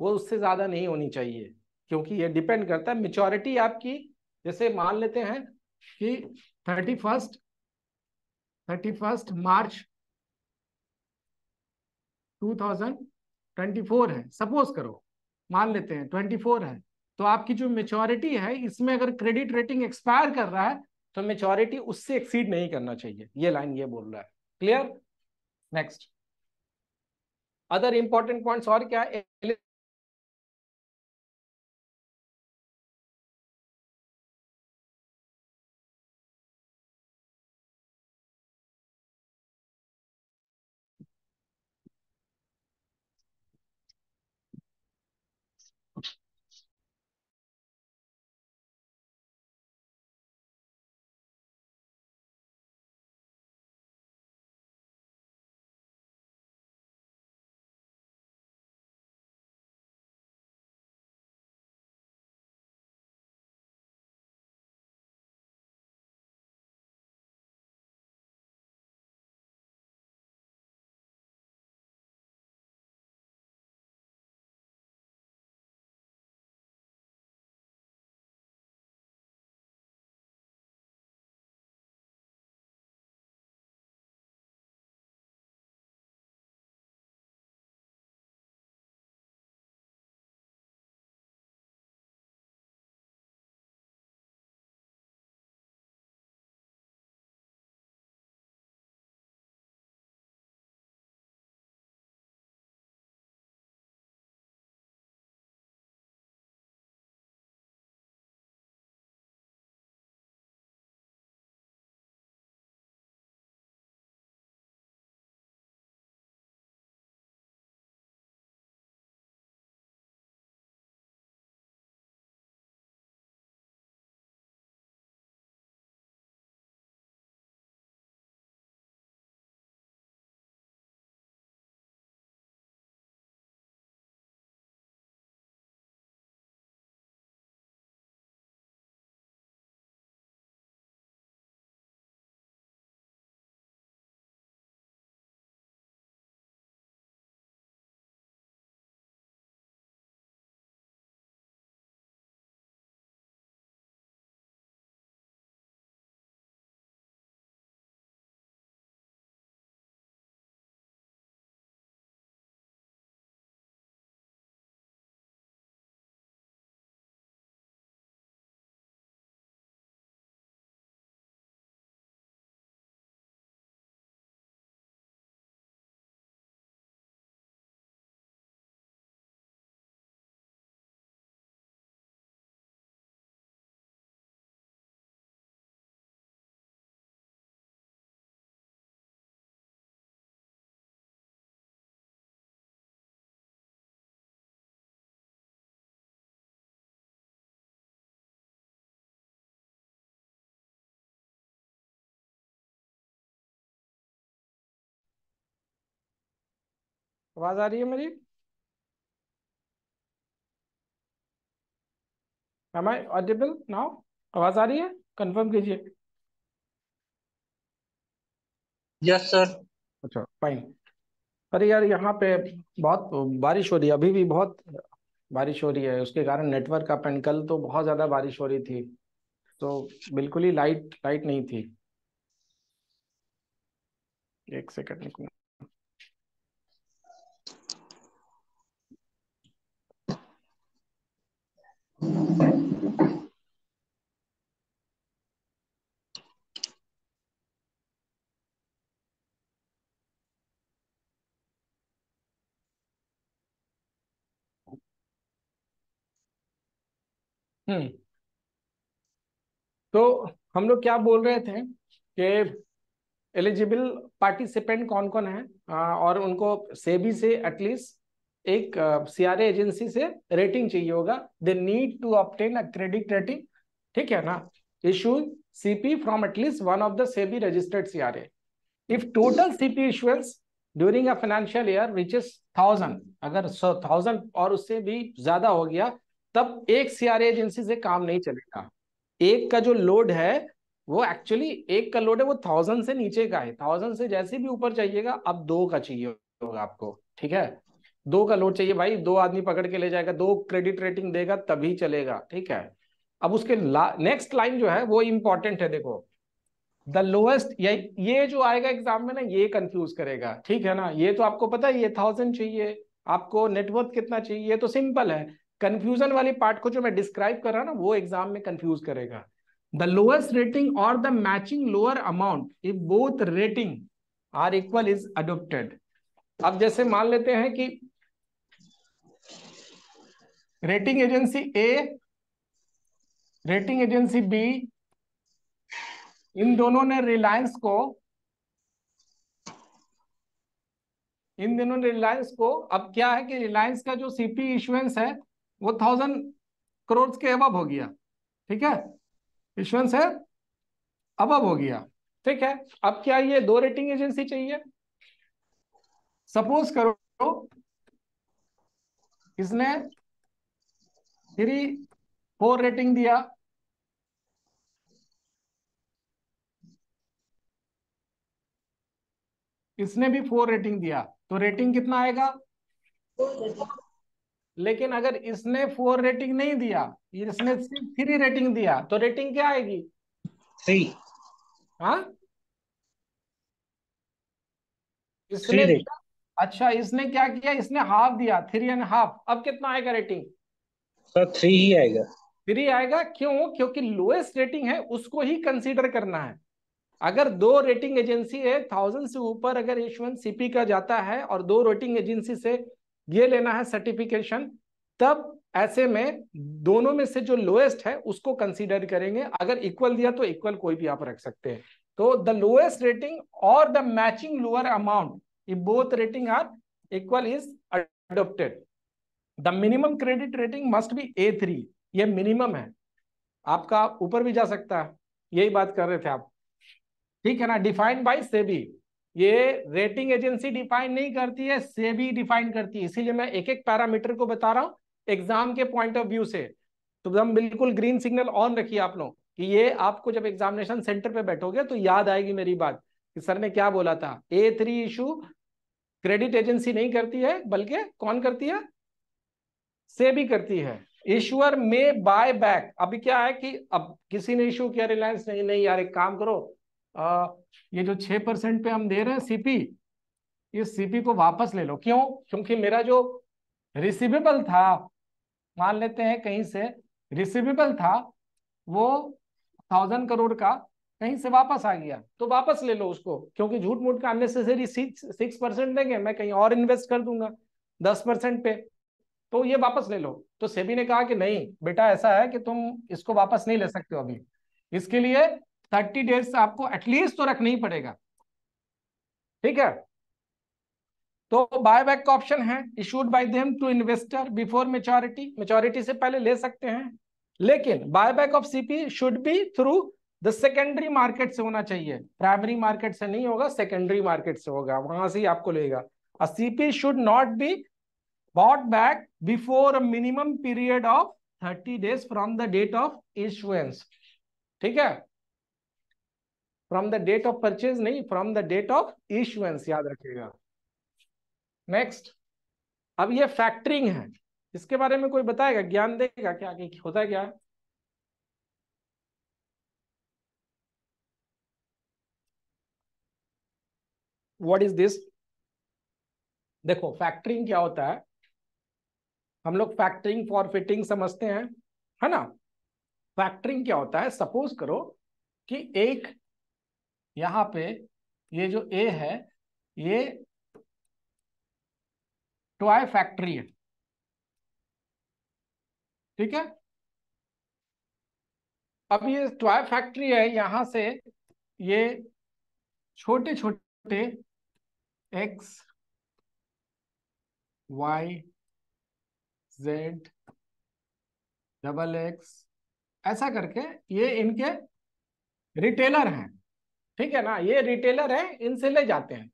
Speaker 1: वो उससे ज्यादा नहीं होनी चाहिए क्योंकि ये डिपेंड करता है मेचोरिटी आपकी जैसे मान लेते हैं कि thirty first thirty first March 2024 है सपोज करो मान लेते हैं 24 है तो आपकी जो मेचोरिटी है इसमें अगर क्रेडिट रेटिंग एक्सपायर कर रहा है तो मेचोरिटी उससे एक्सीड नहीं करना चाहिए ये लाइन ये बोल रहा है clear next other important point और क्या है आवाज आ रही है मेरी एम आई ऑडिबल नाउ आवाज आ रही है कंफर्म कीजिए यस सर अच्छा फाइन अरे यार यहाँ पे बहुत बारिश हो रही है अभी भी बहुत बारिश हो रही है उसके कारण नेटवर्क का एंड कल तो बहुत ज्यादा बारिश हो रही थी तो बिल्कुल ही लाइट लाइट नहीं थी एक सेकंड हम्म तो हम लोग क्या बोल रहे थे कि एलिजिबल पार्टिसिपेंट कौन कौन है और उनको सेबी से एटलीस्ट एक सीआरए एजेंसी से रेटिंग चाहिए होगा they need to obtain a credit rating ठीक है ना issue CP from at least one of the SEBI registered CRA if total CP issuance during a financial year which is thousand अगर thousand और उससे भी ज्यादा हो गया तब एक सीआरए एजेंसी से काम नहीं चलेगा एक का जो लोड है वो एक्चुअली एक का लोड है वो थाउजेंड से नीचे का है थाउजेंड से जैसे भी ऊपर चाहिएगा अब दो का चाहिए होगा आपको ठीक है दो का लोड चाहिए भाई दो आदमी पकड़ के ले जाएगा दो क्रेडिट रेटिंग देगा तभी चलेगा ठीक है अब उसके नेक्स्ट लाइन जो है वो इंपॉर्टेंट है देखो द लोएस्ट ये जो आएगा एग्जाम में ना ये कंफ्यूज करेगा ठीक है ना ये तो आपको पता है ये थाउजेंड चाहिए आपको नेटवर्थ कितना चाहिए ये तो सिंपल है कंफ्यूजन वाली पार्ट को जो मैं डिस्क्राइब कर रहा ना वो एग्जाम में कंफ्यूज करेगा द लोएस्ट रेटिंग और the matching lower amount if both rating are equal is adopted अब जैसे मान लेते हैं कि rating agency A rating agency B इन दोनों ने रिलायंस को इन दिनों रिलायंस को अब क्या है कि रिलायंस का जो सीपी इश्यूएंस है वो थाउजेंड करोड़ के अबब हो गया ठीक है इश्यूएंस है अबब हो गया ठीक है अब क्या ये दो रेटिंग एजेंसी चाहिए सपोज करो इसने थ्री फोर रेटिंग दिया इसने भी फोर रेटिंग दिया तो रेटिंग कितना आएगा लेकिन अगर इसने फोर रेटिंग नहीं दिया इसने सिर्फ थ्री रेटिंग दिया तो रेटिंग क्या आएगी थ्री हाँ इसने अच्छा इसने क्या किया इसने हाफ दिया थ्री एंड हाफ अब कितना आएगा रेटिंग सर तो थ्री ही आएगा थ्री आएगा क्यों क्योंकि लोएस्ट रेटिंग है उसको ही कंसीडर करना है अगर दो रेटिंग एजेंसी है थाउजेंड से ऊपर अगर इशवन सीपी का जाता है और दो रेटिंग एजेंसी से ये लेना है सर्टिफिकेशन तब ऐसे में दोनों में से जो लोएस्ट है उसको कंसीडर करेंगे अगर इक्वल दिया तो इक्वल कोई भी आप रख सकते हैं तो द लोएस्ट रेटिंग और the matching lower amount if both rating are equal is adopted the minimum credit rating must be A three ये मिनिमम है आपका ऊपर भी जा सकता है यही बात कर रहे थे आप ठीक है ना डिफाइन बाय सेबी ये रेटिंग एजेंसी डिफाइन नहीं करती है सेबी डिफाइन करती है इसीलिए मैं एक एक पैरामीटर को बता रहा हूं एग्जाम के पॉइंट ऑफ व्यू से तो एकदम बिल्कुल ग्रीन सिग्नल ऑन रखिए आप लोग कि ये आपको जब एग्जामिनेशन सेंटर पे बैठोगे तो याद आएगी मेरी बात कि सर ने क्या बोला था A three issue credit agency नहीं करती है बल्कि कौन करती है से भी करती है ईश्वर मे बाय बैक अभी क्या है कि अब किसी ने इशू किया रिलायंस नहीं नहीं यार एक काम करो आ, ये जो छह परसेंट पे हम दे रहे हैं सीपी ये सीपी को वापस ले लो क्यों क्योंकि मेरा जो रिसीवेबल था मान लेते हैं कहीं से रिसीवेबल था वो थाउजेंड करोड़ का कहीं से वापस आ गया तो वापस ले लो उसको क्योंकि झूठ मूठ का अननेसेसरी सिक्स परसेंट देंगे मैं कहीं और इन्वेस्ट कर दूंगा दस परसेंट पे तो ये वापस ले लो तो सेबी ने कहा कि नहीं बेटा ऐसा है कि तुम इसको वापस नहीं ले सकते हो अभी इसके लिए थर्टी डेज आपको एटलीस्ट तो रखना ही पड़ेगा ठीक है तो बायबैक का ऑप्शन है issued by them to investor before maturity maturity से पहले ले सकते हैं लेकिन buyback of CP should be through the secondary market से होना चाहिए प्राइमरी मार्केट से नहीं होगा सेकेंडरी मार्केट से होगा वहां से ही आपको लेगा CP should not be bought back before a minimum period of 30 days from the date of issuance ठीक है from the date of purchase नहीं from the date of issuance याद रखिएगा नेक्स्ट अब ये फैक्टरिंग है इसके बारे में कोई बताएगा ज्ञान देगा क्या कि होता है क्या व्हाट इज दिस देखो फैक्टरिंग क्या होता है हम लोग फैक्टरिंग फॉर फिटिंग समझते हैं है ना फैक्टरिंग क्या होता है सपोज करो कि एक यहां पे ये जो ए है ये टॉय फैक्ट्री है ठीक है अब ये टॉय फैक्ट्री है यहां से ये छोटे छोटे X Y Z double X ऐसा करके ये इनके रिटेलर हैं ठीक है ना ये रिटेलर है इनसे ले जाते हैं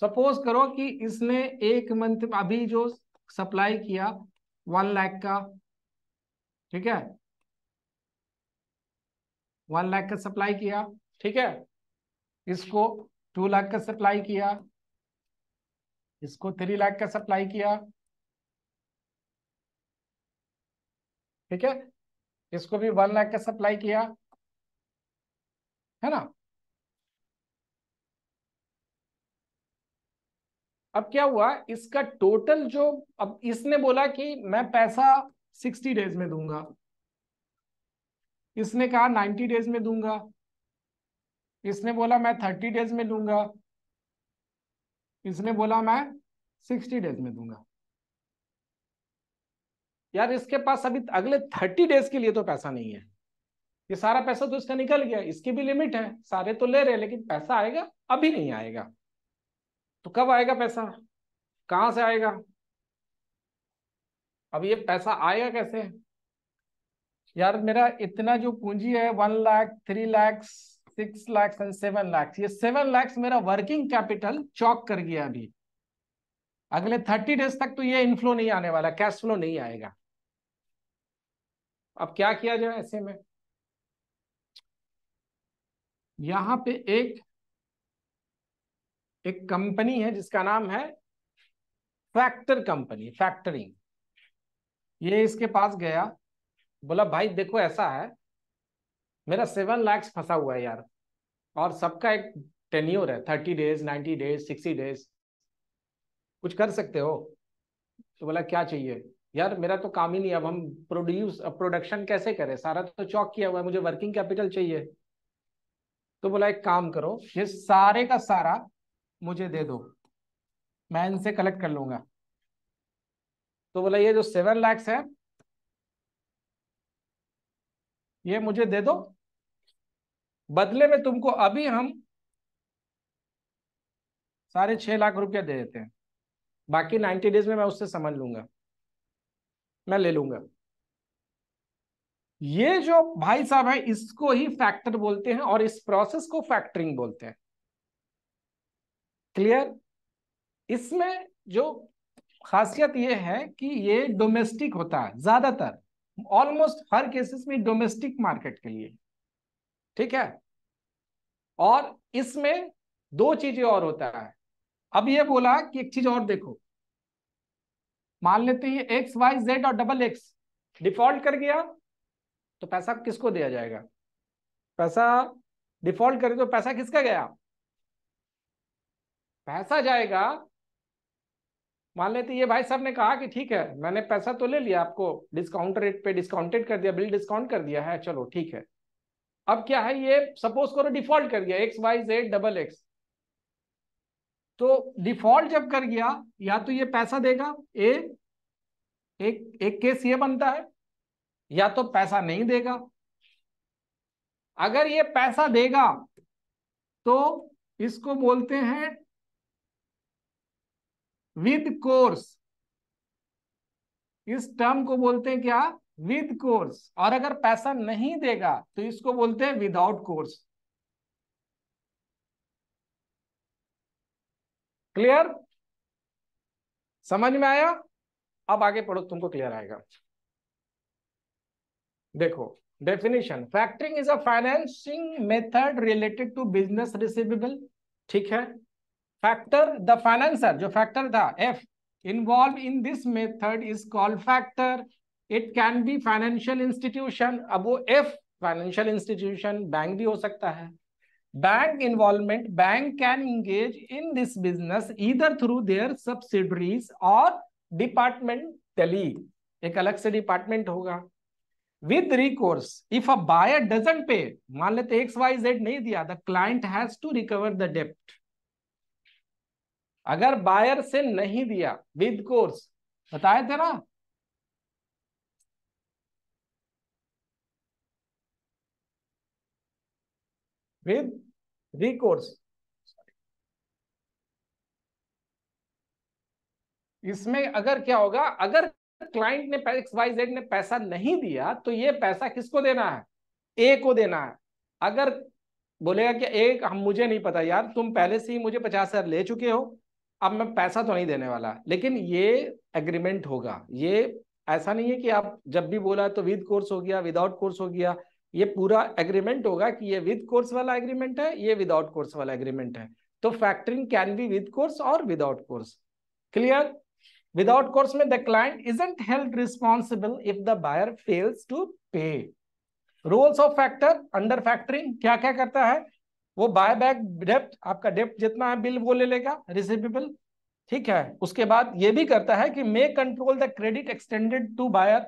Speaker 1: सपोज करो कि इसने एक मंथ अभी जो सप्लाई किया वन लाख का ठीक है वन लाख का सप्लाई किया ठीक है इसको टू लाख का सप्लाई किया इसको थ्री लाख का सप्लाई किया ठीक है इसको भी वन लाख का सप्लाई किया है ना अब क्या हुआ इसका टोटल जो अब इसने बोला कि मैं पैसा सिक्सटी डेज में दूंगा इसने कहा नाइन्टी डेज में दूंगा इसने बोला मैं थर्टी डेज में दूंगा इसने बोला मैं सिक्सटी डेज में दूंगा यार इसके पास अभी अगले थर्टी डेज के लिए तो पैसा नहीं है ये सारा पैसा तो इसका निकल गया इसकी भी लिमिट है सारे तो ले रहे लेकिन पैसा आएगा अभी नहीं आएगा तो कब आएगा पैसा कहां से आएगा अब ये पैसा आएगा कैसे यार मेरा इतना जो पूंजी है one lakh three lakhs six lakhs and seven lakhs ये सेवन लैक्स मेरा वर्किंग कैपिटल चौक कर गया अभी अगले थर्टी डेज तक तो ये इनफ्लो नहीं आने वाला कैश फ्लो नहीं आएगा अब क्या किया जाए ऐसे में यहां पे एक एक कंपनी है जिसका नाम है फैक्टर कंपनी फैक्टरिंग ये इसके पास गया बोला भाई देखो ऐसा है मेरा सेवन लैक्स फंसा हुआ है यार और सबका एक टेन्योर है thirty days ninety days sixty days कुछ कर सकते हो तो बोला क्या चाहिए यार मेरा तो काम ही नहीं अब हम प्रोड्यूस प्रोडक्शन कैसे करें सारा तो चौक किया हुआ है मुझे वर्किंग कैपिटल चाहिए तो बोला एक काम करो ये सारे का सारा मुझे दे दो मैं इनसे कलेक्ट कर लूंगा तो बोला ये जो सेवन लैक्स है ये मुझे दे दो बदले में तुमको अभी हम साढ़े छह लाख रुपया दे देते हैं बाकी नाइन्टी डेज में मैं उससे समझ लूंगा मैं ले लूंगा ये जो भाई साहब है इसको ही फैक्टर बोलते हैं और इस प्रोसेस को फैक्टरिंग बोलते हैं क्लियर इसमें जो खासियत ये है कि ये डोमेस्टिक होता है ज्यादातर ऑलमोस्ट हर केसेस में डोमेस्टिक मार्केट के लिए ठीक है और इसमें दो चीजें और होता है अब ये बोला कि एक चीज और देखो मान लेते हैं एक्स वाई जेड और डबल एक्स डिफॉल्ट कर गया तो पैसा किसको दिया जाएगा पैसा डिफॉल्ट करे तो पैसा किसका गया पैसा जाएगा मान लेते ये भाई साहब ने कहा कि ठीक है मैंने पैसा तो ले लिया आपको डिस्काउंट रेट पे डिस्काउंटेड कर दिया बिल डिस्काउंट कर दिया है चलो ठीक है अब क्या है ये सपोज करो डिफॉल्ट कर दिया X Y Z double X तो डिफॉल्ट जब कर गया या तो ये पैसा देगा ए एक एक केस ये बनता है या तो पैसा नहीं देगा अगर ये पैसा देगा तो इसको बोलते हैं विद कोर्स इस टर्म को बोलते हैं क्या विद कोर्स और अगर पैसा नहीं देगा तो इसको बोलते हैं विदाउट कोर्स क्लियर समझ में आया अब आगे पढ़ो तुमको क्लियर आएगा देखो definition factoring is a financing method related to business receivable ठीक है फैक्टर द फाइनेंसर जो फैक्टर था F involve in this method is called factor it can be financial institution अब वो एफ फाइनेंशियल इंस्टीट्यूशन बैंक भी हो सकता है bank involvement bank can engage in this business either through their subsidiaries or departmentally एक अलग से department होगा with recourse if a buyer doesn't pay मान लेते एक्स वाई जेड नहीं दिया the client has to recover the डेप्ट अगर बायर से नहीं दिया विद कोर्स बताए थे ना with recourse इसमें अगर क्या होगा अगर क्लाइंट ने एक्स वाई जेड ने पैसा नहीं दिया तो ये पैसा किसको देना है ए को देना है अगर बोलेगा कि एक हम मुझे नहीं पता यार तुम पहले से ही मुझे पचास हजार ले चुके हो अब मैं पैसा तो नहीं देने वाला लेकिन ये एग्रीमेंट होगा ये ऐसा नहीं है कि आप जब भी बोला तो विद कोर्स हो गया विदाउट कोर्स हो गया ये पूरा एग्रीमेंट होगा कि ये विद कोर्स वाला एग्रीमेंट है ये विदाउट कोर्स वाला एग्रीमेंट है तो factoring can be with course और without course clear without course में the client ain't held responsible if the buyer fails to pay roles of factor under factoring क्या क्या करता है वो बाय बैक डेप्ट आपका डेप्ट जितना है बिल वो ले लेगा रिसिवेबल ठीक है उसके बाद ये भी करता है कि may control the credit extended to buyer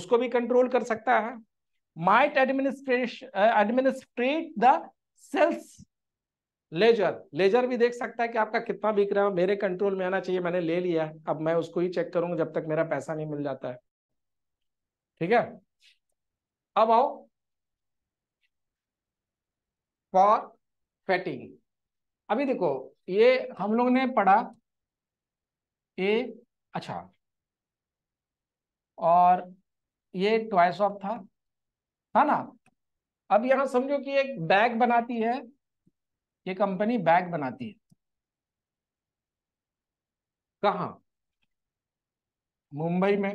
Speaker 1: उसको भी कंट्रोल कर सकता है might administration uh, administrate the sales ledger ledger भी देख सकता है कि आपका कितना बिक रहा है मेरे कंट्रोल में आना चाहिए मैंने ले लिया है अब मैं उसको ही चेक करूंगा जब तक मेरा पैसा नहीं मिल जाता है ठीक है अब आओ फॉर फैटिंग अभी देखो ये हम लोग ने पढ़ा ये अच्छा और ये ट्वाइस ऑफ था है हाँ ना अब यहां समझो कि एक बैग बनाती है ये कंपनी बैग बनाती है कहा मुंबई में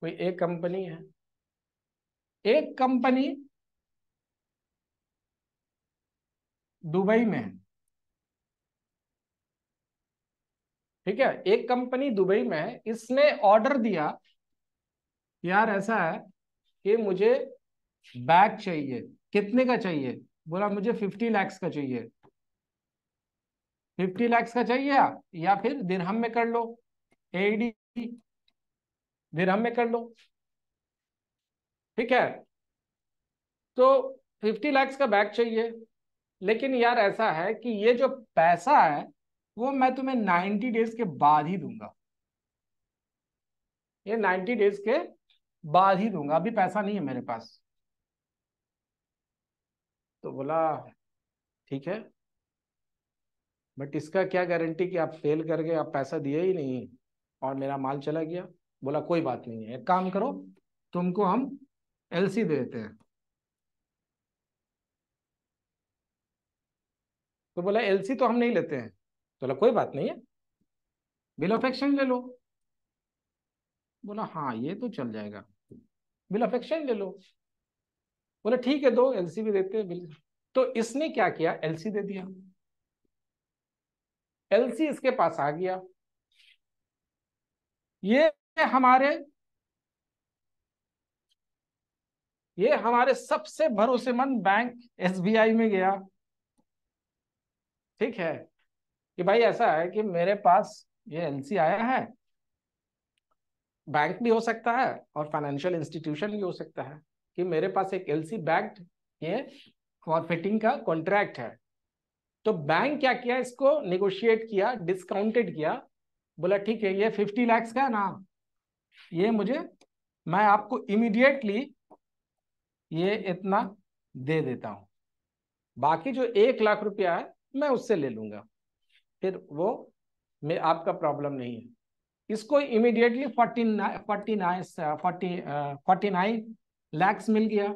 Speaker 1: कोई एक कंपनी है एक कंपनी दुबई में है ठीक है एक कंपनी दुबई में है इसने ऑर्डर दिया यार ऐसा है कि मुझे बैग चाहिए कितने का चाहिए बोला मुझे फिफ्टी लैक्स का चाहिए फिफ्टी लैक्स का चाहिए आप या फिर दिरहम में कर लो एडी दिरहम में कर लो ठीक है तो फिफ्टी लैक्स का बैग चाहिए लेकिन यार ऐसा है कि ये जो पैसा है वो मैं तुम्हें नाइन्टी डेज के बाद ही दूंगा ये नाइन्टी डेज के बाद ही दूंगा अभी पैसा नहीं है मेरे पास तो बोला ठीक है बट इसका क्या गारंटी कि आप फेल कर गए आप पैसा दिए ही नहीं और मेरा माल चला गया बोला कोई बात नहीं है एक काम करो तुमको हम एलसी दे देते हैं तो बोला एलसी तो हम नहीं लेते हैं तो बोला कोई बात नहीं है बिल ऑफ ले लो बोला हाँ ये तो चल जाएगा बिल अफेक्शन ले लो बोले ठीक है दो एलसी भी देते हैं बिल तो इसने क्या किया एलसी दे दिया एलसी इसके पास आ गया ये हमारे ये हमारे सबसे भरोसेमंद बैंक एसबीआई में गया ठीक है कि भाई ऐसा है कि मेरे पास ये एलसी आया है बैंक भी हो सकता है और फाइनेंशियल इंस्टीट्यूशन भी हो सकता है कि मेरे पास एक एलसी बैंक ये फॉरफिटिंग का कॉन्ट्रैक्ट है तो बैंक क्या किया इसको निगोशिएट किया डिस्काउंटेड किया बोला ठीक है ये फिफ्टी लैक्स का ना ये मुझे मैं आपको इमीडिएटली ये इतना दे देता हूँ बाकी जो एक लाख रुपया है मैं उससे ले लूंगा फिर वो मैं आपका प्रॉब्लम नहीं है इसको immediately forty forty nine forty forty nine lakhs मिल गया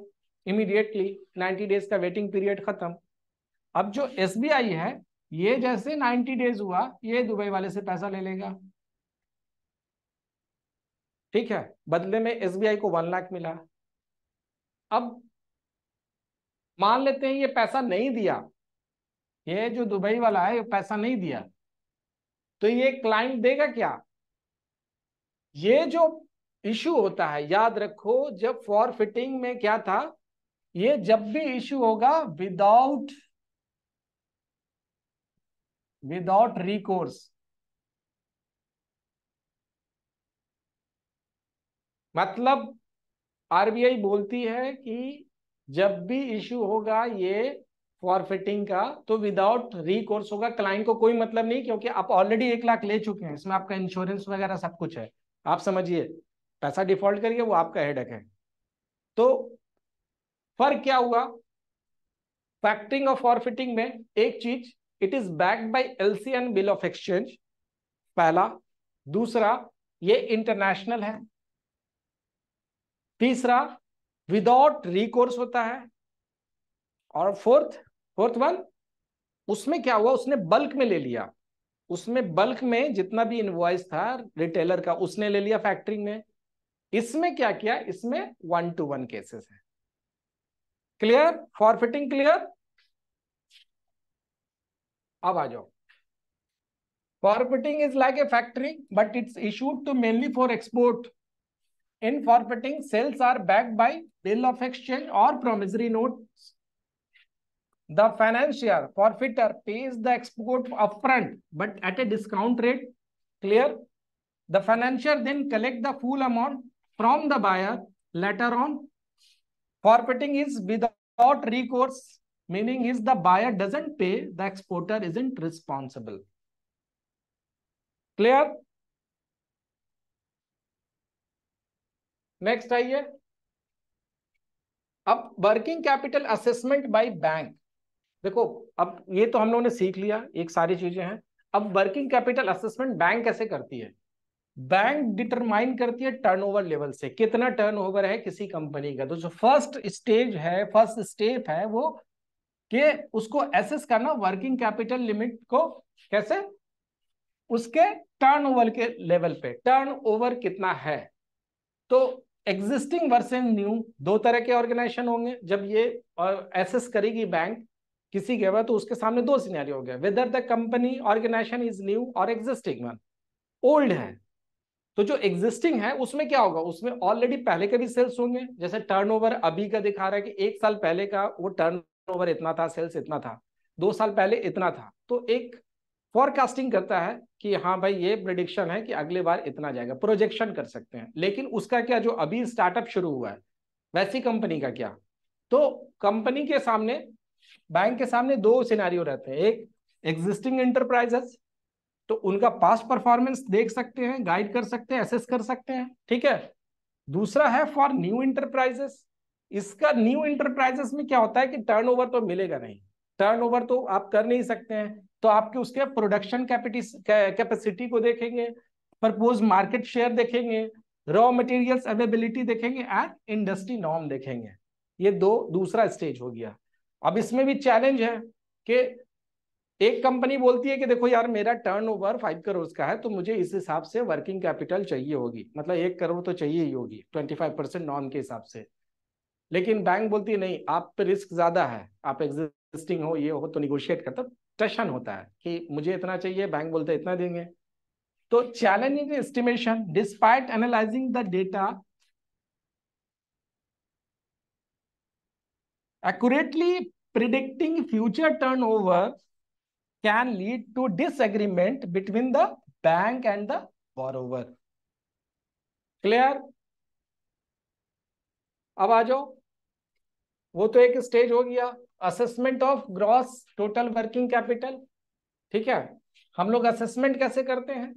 Speaker 1: इमिडिएटली 90 डेज का वेटिंग पीरियड खत्म अब जो एस है ये जैसे 90 डेज हुआ ये दुबई वाले से पैसा ले लेगा ठीक है बदले में एस को वन लाख मिला अब मान लेते हैं ये पैसा नहीं दिया ये जो दुबई वाला है ये पैसा नहीं दिया तो ये क्लाइंट देगा क्या ये जो इशू होता है याद रखो जब फॉर फिटिंग में क्या था ये जब भी इशू होगा विदाउट विदाउट रिकोर्स मतलब आरबीआई बोलती है कि जब भी इशू होगा ये फॉरफिटिंग का तो विदाउट रिकोर्स होगा क्लाइंट को कोई मतलब नहीं क्योंकि आप ऑलरेडी एक लाख ले चुके हैं इसमें आपका इंश्योरेंस वगैरह सब कुछ है आप समझिए पैसा डिफॉल्ट करिए वो आपका हेडक है तो फर्क क्या हुआ फैक्टिंग और फॉरफिटिंग में एक चीज it is backed by LC and bill of exchange पहला दूसरा ये इंटरनेशनल है तीसरा विदाउट रिकोर्स होता है और फोर्थ फोर्थ वन उसमें क्या हुआ उसने बल्क में ले लिया उसमें बल्क में जितना भी इन्वॉइस था रिटेलर का उसने ले लिया फैक्ट्री में इसमें क्या किया इसमें वन टू वन केसेस है क्लियर फॉरफिटिंग क्लियर अब आ जाओ forfaiting is like a factory but it's issued to mainly for export in forfaiting sales are back by bill of exchange और promissory note the financier forfeiter pays the export upfront but at a discount rate clear the financier then collect the full amount from the buyer later on forfeiting is without recourse meaning is the buyer doesn't pay the exporter isn't responsible clear Next, आइए Up working capital assessment by bank. देखो अब ये तो हम लोगों ने सीख लिया एक सारी चीजें हैं अब वर्किंग कैपिटल असेसमेंट बैंक कैसे करती है बैंक डिटरमाइन करती है टर्नओवर लेवल से कितना टर्नओवर है किसी कंपनी का तो जो फर्स्ट स्टेज है फर्स्ट स्टेप है वो कि उसको एसेस करना वर्किंग कैपिटल लिमिट को कैसे उसके टर्नओवर के लेवल पे टर्नओवर कितना है तो एग्जिस्टिंग वर्सेस न्यू दो तरह के ऑर्गेनाइजेशन होंगे जब ये एसेस करेगी बैंक किसी के तो उसके सामने दो सीनारी हो गया whether the company organisation is new और एग्जिस्टिंग वन ओल्ड है तो जो एग्जिस्टिंग है उसमें क्या होगा उसमें ऑलरेडी पहले के भी सेल्स होंगे जैसे टर्नओवर अभी का दिखा रहा है कि एक साल पहले का वो टर्नओवर इतना था सेल्स इतना था दो साल पहले इतना था तो एक फॉरकास्टिंग करता है कि हाँ भाई ये प्रडिक्शन है कि अगले बार इतना जाएगा प्रोजेक्शन कर सकते हैं लेकिन उसका क्या जो अभी स्टार्टअप शुरू हुआ है वैसी कंपनी का क्या तो कंपनी के सामने बैंक के सामने दो सिनारियो रहते हैं एक एग्जिस्टिंग एंटरप्राइजेस तो उनका पास्ट परफॉर्मेंस देख सकते हैं गाइड कर सकते हैं एसेस कर सकते हैं ठीक है दूसरा है फॉर न्यू इंटरप्राइजेस इसका न्यू इंटरप्राइजेस में क्या होता है कि टर्नओवर तो मिलेगा नहीं टर्नओवर तो आप कर नहीं सकते हैं तो आपके उसके प्रोडक्शन कैपेसिटी को देखेंगे प्रपोज मार्केट शेयर देखेंगे रॉ मटेरियल्स अवेबिलिटी देखेंगे एंड इंडस्ट्री नॉर्म देखेंगे ये दो दूसरा स्टेज हो गया अब इसमें भी चैलेंज है कि एक कंपनी बोलती है कि देखो यार मेरा ओवर फाइव करोड़ का है तो मुझे इस हिसाब से वर्किंग कैपिटल चाहिए होगी मतलब एक करोड़ तो चाहिए ही होगी ट्वेंटी फाइव परसेंट नॉन के हिसाब से लेकिन बैंक बोलती है नहीं आप पे रिस्क ज्यादा है आप एग्जिस्टिंग हो ये हो तो निगोशिएट करते टशन होता है कि मुझे इतना चाहिए बैंक बोलते इतना देंगे तो challenging estimation despite analysing the data accurately predicting future turnover can lead to disagreement between the bank and the borrower clear ab aa jao wo to ek stage ho gaya assessment of gross total working capital theek hai हम लोग assessment कैसे करते हैं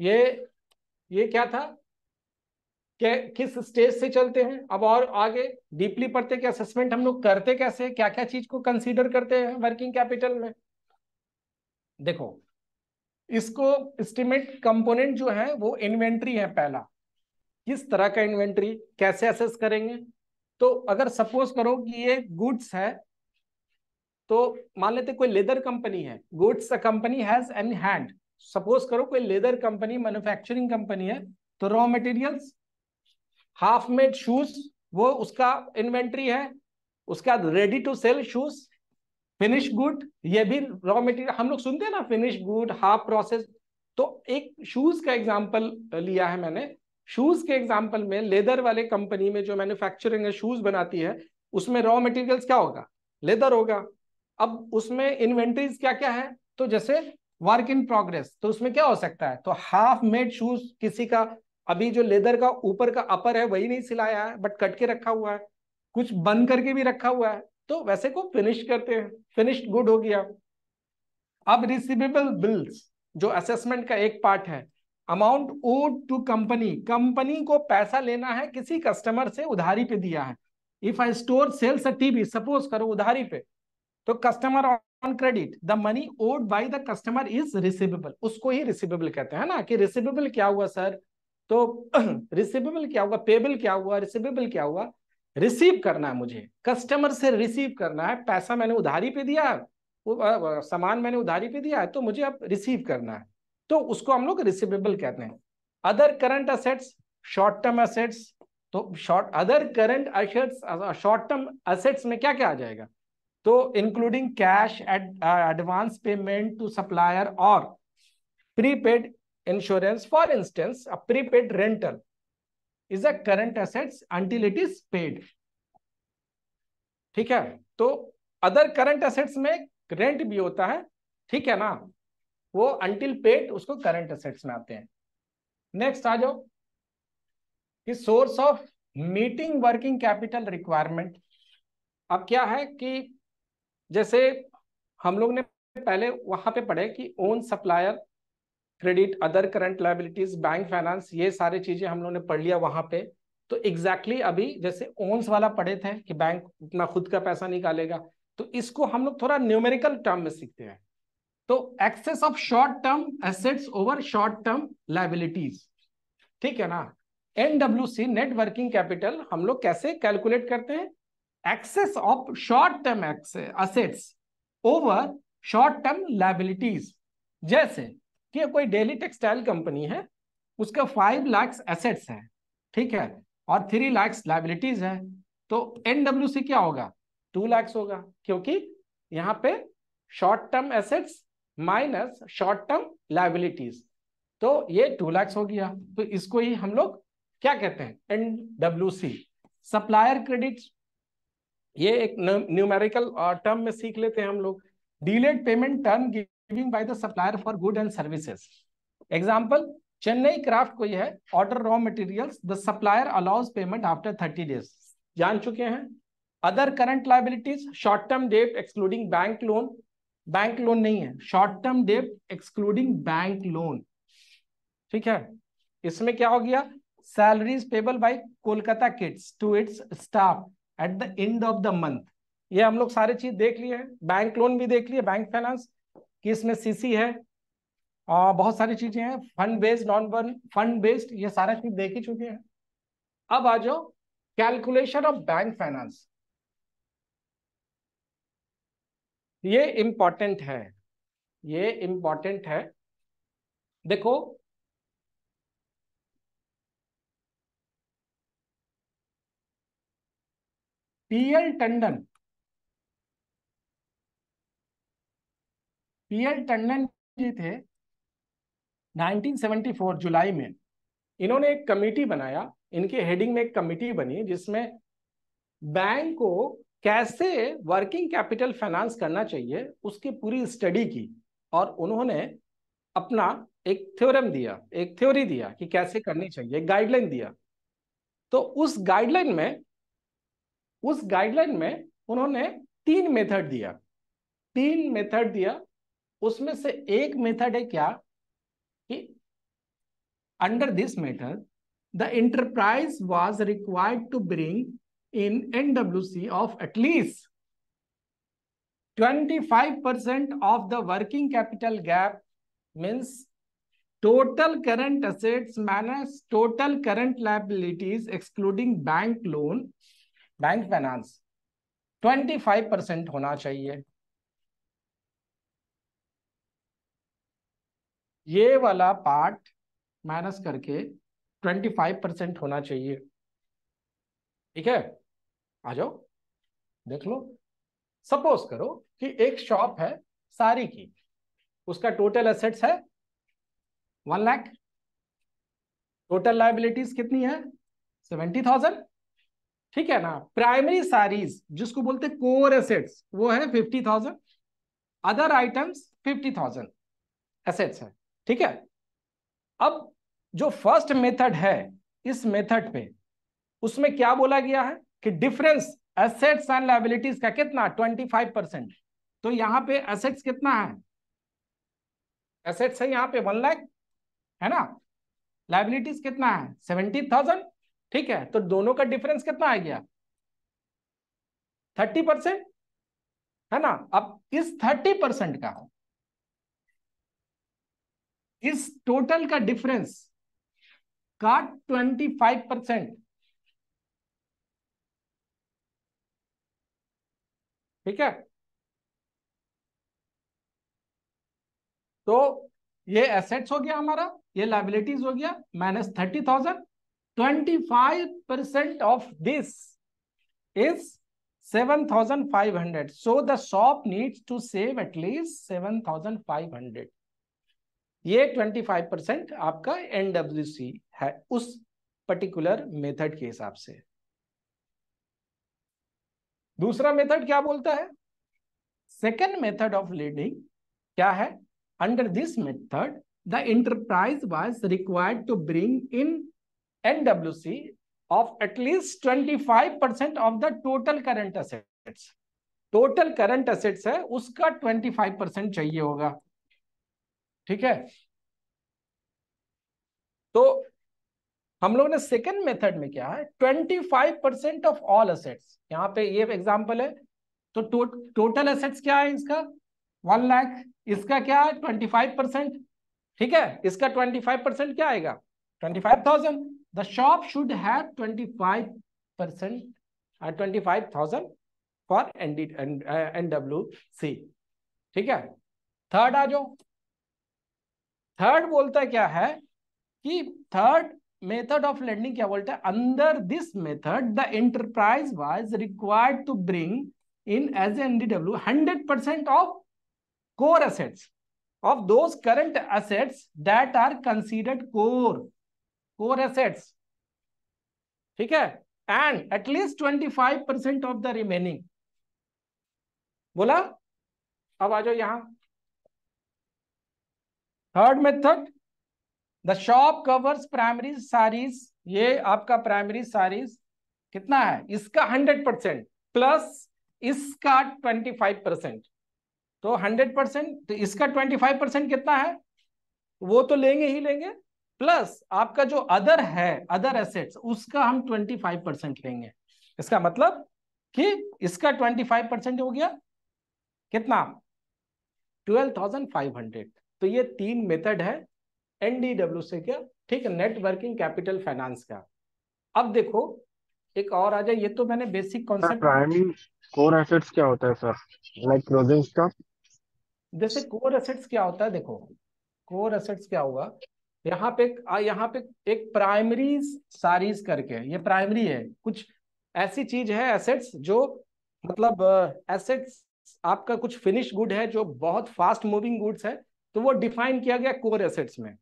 Speaker 1: ये ये क्या था कि किस स्टेज से चलते हैं अब और आगे डीपली पढ़ते कि असेसमेंट हम लोग करते कैसे क्या क्या चीज को कंसीडर करते हैं वर्किंग कैपिटल में देखो इसको एस्टिमेट कंपोनेंट जो है वो इन्वेंट्री है पहला किस तरह का इन्वेंट्री कैसे असेस करेंगे तो अगर सपोज करो कि ये गुड्स है तो मान लेते कोई लेदर कंपनी है goods company has an hand suppose करो कोई लेदर कंपनी मैन्युफैक्चरिंग कंपनी है तो raw materials half made shoes वो उसका इन्वेंट्री है उसका ready to sell shoes finish good ये भी रॉ मेटीरियल हम लोग सुनते हैं ना फिनिश गुड हाफ प्रोसेस तो एक शूज का एग्जाम्पल लिया है मैंने शूज के एग्जाम्पल में लेदर वाले कंपनी में जो मैन्युफैक्चरिंग है शूज बनाती है उसमें रॉ मटेरियल्स क्या होगा लेदर होगा अब उसमें इन्वेंट्रीज क्या क्या है तो जैसे वर्क इन प्रोग्रेस तो उसमें क्या हो सकता है तो हाफ मेड शूज किसी का अभी जो लेदर का ऊपर का अपर है वही नहीं सिलाया है बट कट के रखा हुआ है कुछ बंद करके भी रखा हुआ है तो वैसे को फिनिश करते हैं फिनिश गुड हो गया अब रिसीवेबल बिल्स जो असेसमेंट का एक पार्ट है amount owed to company company को पैसा लेना है किसी कस्टमर से उधारी पे दिया है if I store sells a TV suppose करो उधारी पे तो customer on credit the money owed by the customer is receivable उसको ही रिसीवेबल कहते हैं ना कि रिसीवेबल क्या हुआ सर तो रिसीवेबल क्या होगा पेबल क्या हुआ रिसीवेबल क्या हुआ रिसीव करना है मुझे कस्टमर से रिसीव करना है पैसा मैंने उधारी पे दिया है सामान मैंने उधारी पे दिया है तो मुझे अब रिसीव करना है तो उसको हम लोग रिसीवेबल कहते हैं other current assets short term assets तो short other current assets short term assets में क्या क्या आ जाएगा तो including cash advance payment to supplier और prepaid insurance, for instance, a prepaid rental is a current assets until it is paid. ठीक है तो अदर करंट असेट्स में रेंट भी होता है ठीक है ना वो अंटिल पेड उसको करंट असेट्स में आते हैं नेक्स्ट आ जाओ कि source of meeting working capital requirement अब क्या है कि जैसे हम लोग ने पहले वहां पे पढ़े कि own supplier credit other current liabilities bank finance ये सारी चीजें हम लोगों ने पढ़ लिया वहां पे तो एग्जैक्टली exactly अभी जैसे ओन्स वाला पढ़े थे कि बैंक अपना खुद का पैसा निकालेगा तो इसको हम लोग थोड़ा न्यूमेरिकल टर्म में सीखते हैं तो excess of short term assets over short term liabilities ठीक है ना एनडब्ल्यू नेट वर्किंग कैपिटल हम लोग कैसे कैलकुलेट करते हैं excess of short term assets over short term liabilities जैसे कि कोई डेली टेक्सटाइल कंपनी है उसका फाइव लैक्स एसेट्स है ठीक है और थ्री लैक्स लाइबिलिटीज है तो एनडब्ल्यू क्या होगा टू लैक्स होगा क्योंकि यहाँ पे short term assets minus short term liabilities तो ये टू लैक्स हो गया तो इसको ही हम लोग क्या कहते हैं एनडब्ल्यू सी सप्लायर क्रेडिट ये एक न्यूमेरिकल टर्म uh, में सीख लेते हैं हम लोग डिलेड पेमेंट टर्म की receiving by the supplier for good and services Example, Chennai craft को है order raw materials, the supplier allows payment after 30 days जान चुके हैं other current liabilities short term डेप्ट excluding bank loan bank loan नहीं है short term डेप्ट excluding bank loan ठीक है इसमें क्या हो गया salaries payable by Kolkata kids to its staff at the end of the month ये हम लोग सारे चीज देख लिए हैं बैंक लोन भी देख लिए बैंक फाइनेंस कि इसमें सीसी है आ, बहुत सारी चीजें हैं fund based non fund based ये सारा चीज देख ही चुके हैं अब आ जाओ कैलकुलेशन ऑफ बैंक फाइनेंस ये इंपॉर्टेंट है ये इंपॉर्टेंट है देखो पीएल टंडन पीएल टंडन जी थे 1974 जुलाई में इन्होंने एक कमेटी बनाया इनके हेडिंग में एक कमेटी बनी जिसमें बैंक को कैसे वर्किंग कैपिटल फाइनेंस करना चाहिए उसकी पूरी स्टडी की और उन्होंने अपना एक थ्योरम दिया एक थ्योरी दिया कि कैसे करनी चाहिए गाइडलाइन दिया तो उस गाइडलाइन में उस गाइडलाइन में उन्होंने तीन मेथड दिया तीन मेथड दिया उसमें से एक मेथड है क्या कि under this method the enterprise was required to bring in NWC of at least 25% of the working capital gap means total current assets minus total current liabilities excluding bank loan bank finance 25% होना चाहिए ये वाला part minus करके twenty five percent होना चाहिए ठीक है आ जाओ देख लो सपोज करो कि एक शॉप है सारी की उसका टोटल एसेट्स है वन लाख टोटल लाइबिलिटीज कितनी है सेवेंटी थाउजेंड ठीक है ना प्राइमरी सारीज जिसको बोलते कोर एसेट्स वो है fifty thousand other items fifty thousand assets है ठीक है अब जो फर्स्ट मेथड है इस मेथड पे उसमें क्या बोला गया है कि डिफरेंस एसेट्स एंड लाइबिलिटीज का कितना ट्वेंटी फाइव परसेंट तो यहां पे एसेट्स कितना है एसेट्स है यहां पे वन लाख है ना लाइबिलिटीज कितना है सेवेंटी थाउजेंड ठीक है तो दोनों का डिफरेंस कितना आ गया थर्टी परसेंट है ना अब इस थर्टी परसेंट का इस टोटल का डिफरेंस का ट्वेंटी फाइव परसेंट ठीक है तो ये एसेट्स हो गया हमारा ये लाइबिलिटीज हो गया minus thirty thousand twenty five percent of this is seven thousand five hundred so the shop needs to save at least seven thousand five hundred ये 25 परसेंट आपका एनडब्ल्यू है उस पर्टिकुलर मेथड के हिसाब से दूसरा मेथड क्या बोलता है सेकेंड मेथड ऑफ लीडिंग क्या है under this method the enterprise was required to bring in NW at least at five percent of the total current asset total current assets है उसका 25% चाहिए होगा ठीक है तो हम लोग ने सेकेंड मेथड में क्या है twenty five percent of all assets यहाँ पे ये एग्जांपल है तो टो, टोटल असेट्स क्या है इसका वन लाख इसका क्या है ट्वेंटी फाइव परसेंट ठीक है इसका ट्वेंटी फाइव परसेंट क्या आएगा twenty five thousand the shop should have twenty five percent twenty five thousand for ND N C ठीक है थर्ड आ जाओ थर्ड बोलता है क्या है कि थर्ड मेथड ऑफ लर्निंग क्या बोलता है अंदर this method the enterprise was required to bring in as N D W hundred percent of कोर असेट्स ऑफ those current assets that are considered core core assets ठीक है and at least twenty five percent of the remaining बोला अब आ जाओ यहां third method the shop covers primary saris ये आपका प्राइमरी सारीज कितना है इसका हंड्रेड परसेंट प्लस इसका ट्वेंटी फाइव परसेंट तो हंड्रेड परसेंट तो इसका ट्वेंटी फाइव परसेंट कितना है वो तो लेंगे ही लेंगे प्लस आपका जो अदर है अदर एसेट्स उसका हम ट्वेंटी फाइव परसेंट लेंगे इसका मतलब कि इसका ट्वेंटी फाइव परसेंट हो गया कितना ट्वेल्व थाउजेंड फाइव हंड्रेड तो ये तीन मेथड है एनडीडब्ल्यू से क्या ठीक है नेटवर्किंग कैपिटल फाइनेंस का अब देखो एक और आ जाए ये तो मैंने basic concept primary core assets क्या होता है सर लाइक क्लोजिंग स्टॉक जैसे कोर एसेट्स क्या होता है देखो कोर एसेट्स क्या होगा यहाँ पे यहाँ पे एक प्राइमरी सारीज करके ये प्राइमरी है कुछ ऐसी चीज है एसेट्स जो मतलब एसेट्स आपका कुछ फिनिश गुड है जो बहुत फास्ट मूविंग गुड्स है तो वो डिफाइन किया गया कोर एसेट्स में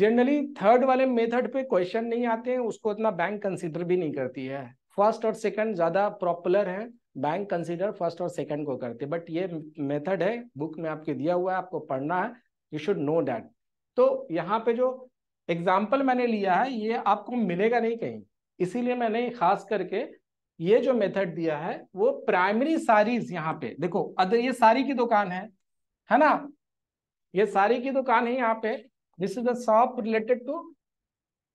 Speaker 1: जनरली थर्ड वाले मेथड पे क्वेश्चन नहीं आते हैं उसको इतना बैंक कंसिडर भी नहीं करती है फर्स्ट और सेकंड ज्यादा पॉपुलर है बैंक कंसिडर फर्स्ट और सेकंड को करते बट ये मेथड है बुक में आपके दिया हुआ है आपको पढ़ना है यू शुड नो दैट तो यहाँ पे जो एग्जाम्पल मैंने लिया है ये आपको मिलेगा नहीं कहीं इसीलिए मैंने खास करके ये जो मेथड दिया है वो प्राइमरी सारीज यहाँ पे देखो अदर ये सारी की दुकान है है ना ये सारी की दुकान तो है यहाँ पे this is the shop related to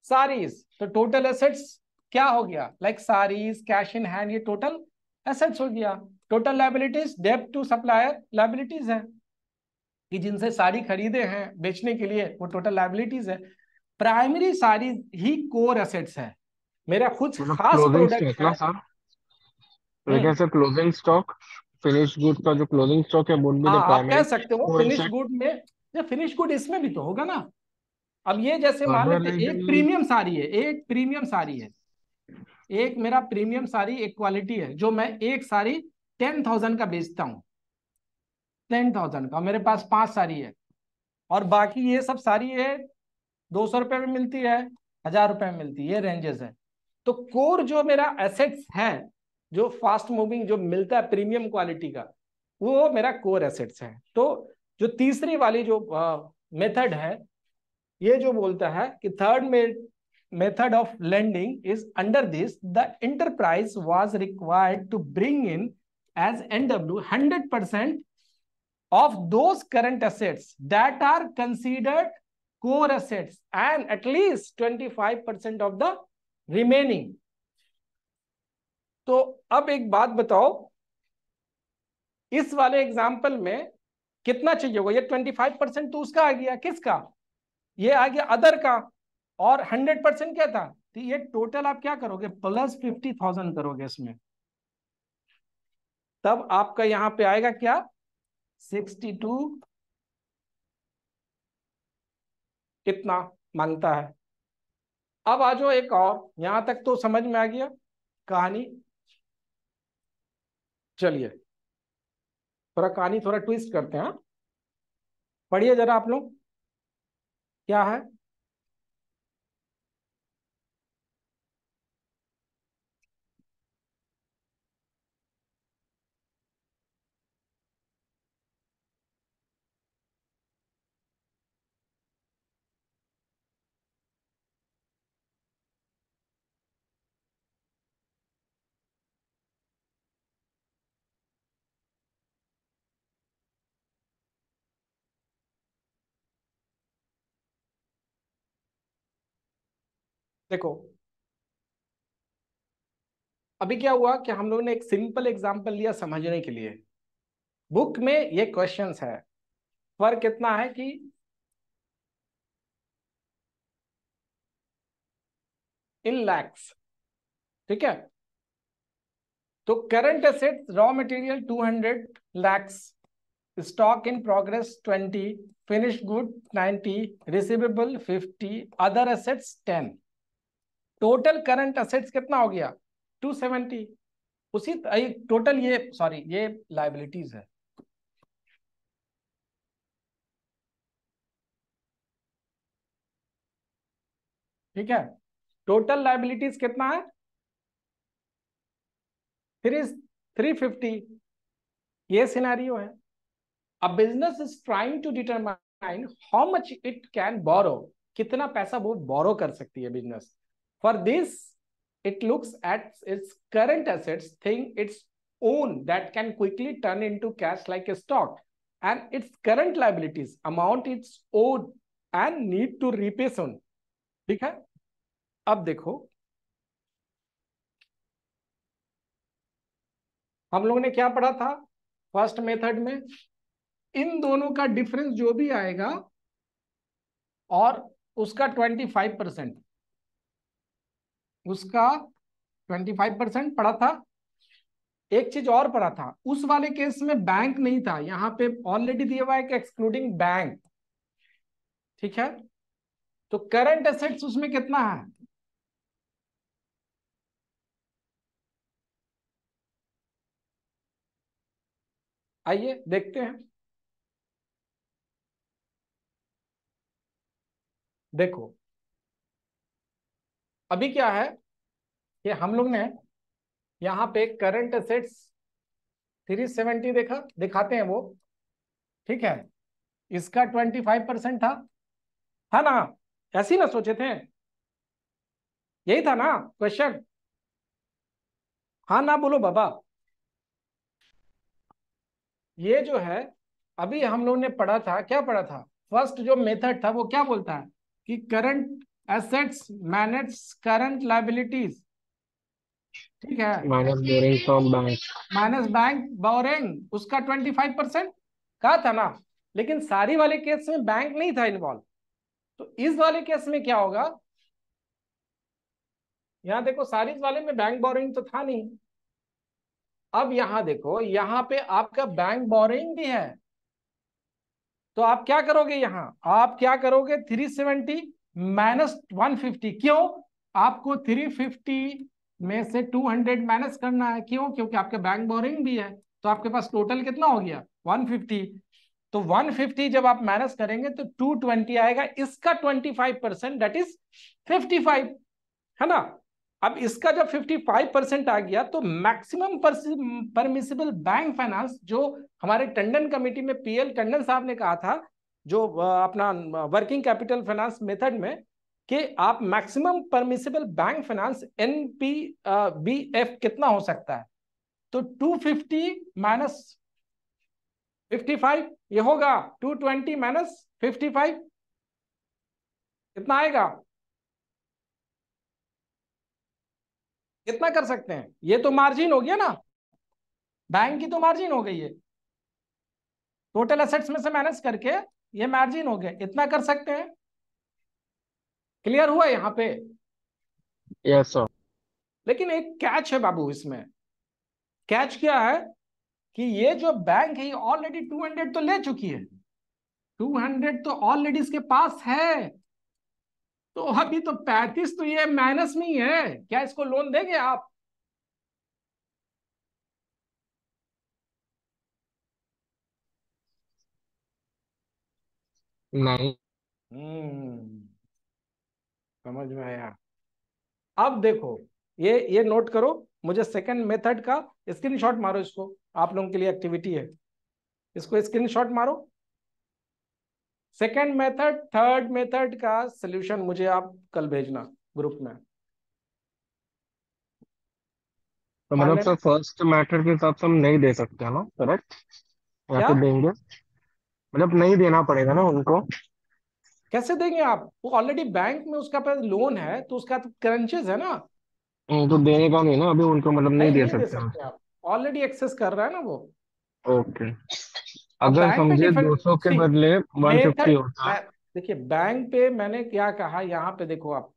Speaker 1: saris तो टोटल एसेट्स क्या हो गया like saris cash in hand ये टोटल एसेट्स हो गया टोटल लाइबिलिटीज डेप्ट टू सप्लायर लाइबिलिटीज है कि जिनसे साड़ी खरीदे हैं बेचने के लिए वो टोटल लाइबिलिटीज है प्राइमरी साड़ी ही कोर एसेट्स है मेरा खुद मतलब खास प्रोडक्ट है closing hmm. Stock finish good का जो क्लोजिंग स्टॉक है वुड बी द प्राइमरी आप कह सकते हो फिनिश गुड में या फिनिश गुड इसमें भी तो होगा ना अब ये जैसे मान लेते एक प्रीमियम साड़ी है एक प्रीमियम साड़ी है एक मेरा प्रीमियम साड़ी एक क्वालिटी है जो मैं एक साड़ी टेन थाउजेंड का बेचता हूँ टेन थाउजेंड का मेरे पास पांच साड़ी है और बाकी ये सब साड़ी है दो सौ रुपये में मिलती है हजार रुपये में मिलती है ये रेंजेस है तो कोर जो मेरा एसेट्स है जो फास्ट मूविंग जो मिलता है प्रीमियम क्वालिटी का वो मेरा कोर एसेट्स है तो जो तीसरी वाली जो मेथड है ये जो बोलता है कि third method of lending is under this the enterprise was required to bring in as NW hundred percent of those current assets that are considered core assets and at least twenty five percent of the remaining तो अब एक बात बताओ इस वाले example में कितना चाहिए होगा ये ट्वेंटी फाइव परसेंट तो उसका आ गया किसका ये आ गया अदर का और हंड्रेड परसेंट क्या था तो ये टोटल आप क्या करोगे प्लस फिफ्टी थाउजेंड करोगे इसमें तब आपका यहां पे आएगा क्या सिक्सटी टू कितना मांगता है अब आ जाओ एक और यहां तक तो समझ में आ गया कहानी चलिए थोड़ा कहानी थोड़ा ट्विस्ट करते हैं हाँ। पढ़िए जरा आप लोग क्या है देखो अभी क्या हुआ कि हम लोगों ने एक सिंपल एग्जाम्पल लिया समझने के लिए बुक में ये क्वेश्चन है फर्क कितना है कि इन लैक्स ठीक है तो current asset raw material 200 lakhs stock in progress 20 finish good 90 receivable 50 other assets total current assets कितना हो गया 270 उसी टोटल ये सॉरी ये लाइबिलिटीज है ठीक है टोटल लाइबिलिटीज कितना है थ्री थ्री फिफ्टी ये सिनारियो है अब business is trying to determine how much it can borrow कितना पैसा वो बोरो कर सकती है business For this, it looks at its current assets, thing its own that can quickly turn into cash like a stock, and its current liabilities, amount its owed and need to repay soon. ठीक है अब देखो हम लोगों ने क्या पढ़ा था फर्स्ट मेथड में इन दोनों का डिफरेंस जो भी आएगा और उसका ट्वेंटी फाइव परसेंट उसका ट्वेंटी फाइव परसेंट पड़ा था एक चीज और पड़ा था उस वाले केस में बैंक नहीं था यहाँ पे ऑलरेडी दिया हुआ है कि एक्सक्लूडिंग बैंक ठीक है तो करंट एसेट्स उसमें कितना है आइए देखते हैं देखो अभी क्या है कि हम लोग ने यहाँ पे करंट असेट्स 370 देखा दिखाते हैं वो ठीक है इसका 25 परसेंट था था ना ऐसी ना सोचे थे यही था ना क्वेश्चन हाँ ना बोलो बाबा ये जो है अभी हम लोग ने पढ़ा था क्या पढ़ा था फर्स्ट जो मेथड था वो क्या बोलता है कि current assets manages current liabilities ठीक है minus borrowing from bank minus bank borrowing उसका 25 परसेंट कहा था ना लेकिन सारी वाले केस में बैंक नहीं था इन्वॉल्व तो इस वाले केस में क्या होगा यहां देखो सारी वाले में बैंक बोरिंग तो था नहीं अब यहां देखो यहां पे आपका बैंक बोरिंग भी है तो आप क्या करोगे यहां आप क्या करोगे three seventy minus one fifty क्यों आपको थ्री फिफ्टी में से टू हंड्रेड माइनस करना है क्यों क्योंकि आपके बैंक बोरिंग भी है तो आपके पास टोटल कितना हो गया वन फिफ्टी तो फिफ्टी जब आप माइनस करेंगे तो ट्वेंटी आएगा इसका twenty five percent debt is fifty five है ना अब इसका जब फिफ्टी फाइव परसेंट आ गया तो मैक्सिमम परमिसिबल बैंक फाइनेंस जो हमारे टंडन कमेटी में पीएल टंडन साहब ने कहा था जो अपना वर्किंग कैपिटल फाइनेंस मेथड में कि आप maximum permissible bank finance N B F कितना हो सकता है तो 250 फिफ्टी माइनस फिफ्टी ये होगा 220 ट्वेंटी माइनस फिफ्टी कितना आएगा कितना कर सकते हैं ये तो मार्जिन हो गया ना बैंक की तो मार्जिन हो गई है टोटल एसेट्स में से माइनस करके ये मार्जिन हो गया इतना कर सकते हैं क्लियर हुआ यहाँ पे यस yes, लेकिन एक कैच है बाबू इसमें कैच क्या है कि ये जो बैंक है ये ऑलरेडी 200 तो ले चुकी है 200 तो ऑलरेडी इसके पास है तो अभी तो 35 तो ये माइनस में ही है क्या इसको लोन देंगे आप नहीं हम्म, समझ में आया अब देखो ये ये नोट करो मुझे सेकंड मेथड का स्क्रीनशॉट मारो इसको आप लोगों के लिए एक्टिविटी है इसको स्क्रीनशॉट मारो सेकंड मेथड थर्ड मेथड का सोल्यूशन मुझे आप कल भेजना ग्रुप में तो मतलब सर फर्स्ट मैटर के हिसाब से हम नहीं दे सकते ना करेक्ट या तो देंगे मतलब नहीं देना पड़ेगा ना उनको कैसे देंगे आप वो ऑलरेडी बैंक में उसका पास लोन है तो उसका तो क्रंचेज है ना तो देने का नहीं ना अभी उनको मतलब नहीं, नहीं दे नहीं दे सकते आप ऑलरेडी एक्सेस कर रहा है ना वो ओके अगर समझे 200 के बदले 150 होता देखिए बैंक पे मैंने क्या कहा यहाँ पे देखो आप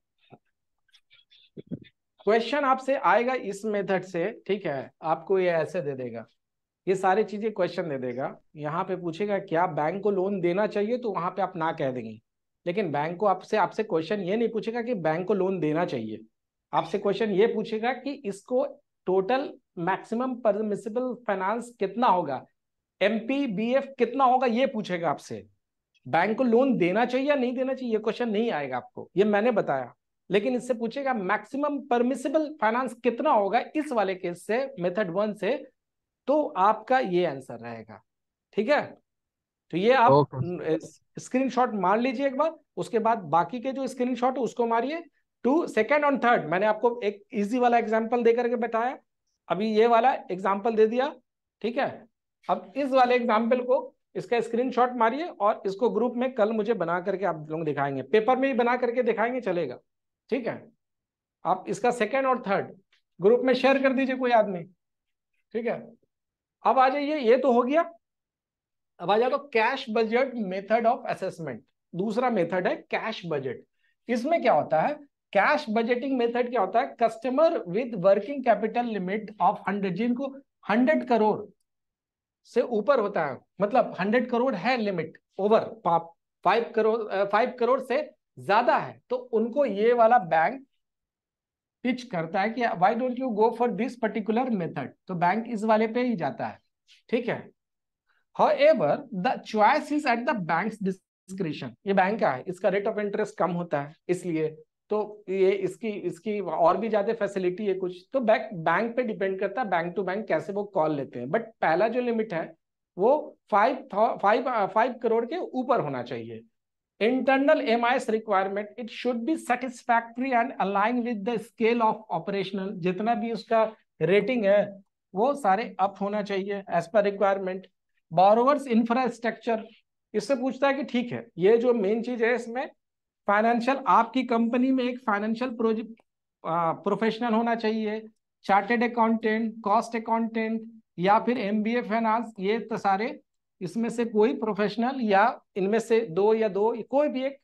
Speaker 1: क्वेश्चन आपसे आएगा इस मेथड से ठीक है आपको ये ऐसे दे देगा ये सारे चीजें क्वेश्चन दे देगा यहाँ पे पूछेगा क्या बैंक को लोन देना चाहिए तो वहां पे आप ना कह देंगे लेकिन बैंक को आपसे आपसे क्वेश्चन ये नहीं पूछेगा कि बैंक को लोन देना चाहिए आपसे क्वेश्चन ये पूछेगा कि इसको टोटल मैक्सिमम परमिसिबल फाइनेंस कितना होगा एम कितना होगा ये पूछेगा आपसे बैंक को लोन देना चाहिए या नहीं देना चाहिए ये क्वेश्चन नहीं आएगा आपको ये मैंने बताया लेकिन इससे पूछेगा मैक्सिमम परमिसिबल फाइनेंस कितना होगा इस वाले केस से मेथड वन से तो आपका ये आंसर रहेगा ठीक है तो ये आप स्क्रीनशॉट मार लीजिए एक बार उसके बाद बाकी के जो स्क्रीनशॉट है उसको मारिए टू सेकेंड और थर्ड मैंने आपको एक इजी वाला एग्जाम्पल देकर के बताया अभी ये वाला एग्जाम्पल दे दिया ठीक है अब इस वाले एग्जाम्पल को इसका स्क्रीनशॉट मारिए और इसको ग्रुप में कल मुझे बना करके आप लोग दिखाएंगे पेपर में ही बना करके दिखाएंगे चलेगा ठीक है आप इसका सेकेंड और थर्ड ग्रुप में शेयर कर दीजिए कोई आदमी ठीक है अब आ जाइए ये तो हो गया अब आ तो cash budget method of assessment दूसरा मेथड है कैश बजट इसमें क्या होता है कैश बजटिंग मेथड क्या होता है customer with working capital limit of hundred जिनको हंड्रेड करोड़ से ऊपर होता है मतलब हंड्रेड करोड़ है limit over five crore five crore से ज्यादा है तो उनको ये वाला बैंक पिच करता है कि why don't you go for this particular method तो बैंक इस वाले पे ही जाता है ठीक है however the choice is at the bank's discretion ये बैंक का है इसका रेट ऑफ इंटरेस्ट कम होता है इसलिए तो ये इसकी इसकी और भी ज्यादा फैसिलिटी है कुछ तो बैंक बैंक पे डिपेंड करता है बैंक टू बैंक कैसे वो कॉल लेते हैं बट पहला जो लिमिट है वो फाइव फाइव फाइव करोड़ के ऊपर होना चाहिए internal MIS requirement, it should be satisfactory and align with the scale of operational. जितना भी उसका रेटिंग है वो सारे अप होना चाहिए as per requirement borrowers infrastructure इससे पूछता है कि ठीक है ये जो मेन चीज है इसमें फाइनेंशियल आपकी कंपनी में एक फाइनेंशियल प्रोजेक्ट प्रोफेशनल होना चाहिए चार्टेड अकाउंटेंट कॉस्ट अकाउंटेंट या फिर एम बी ए फाइनेंस ये तो सारे इसमें से कोई प्रोफेशनल या इनमें से दो या दो कोई भी एक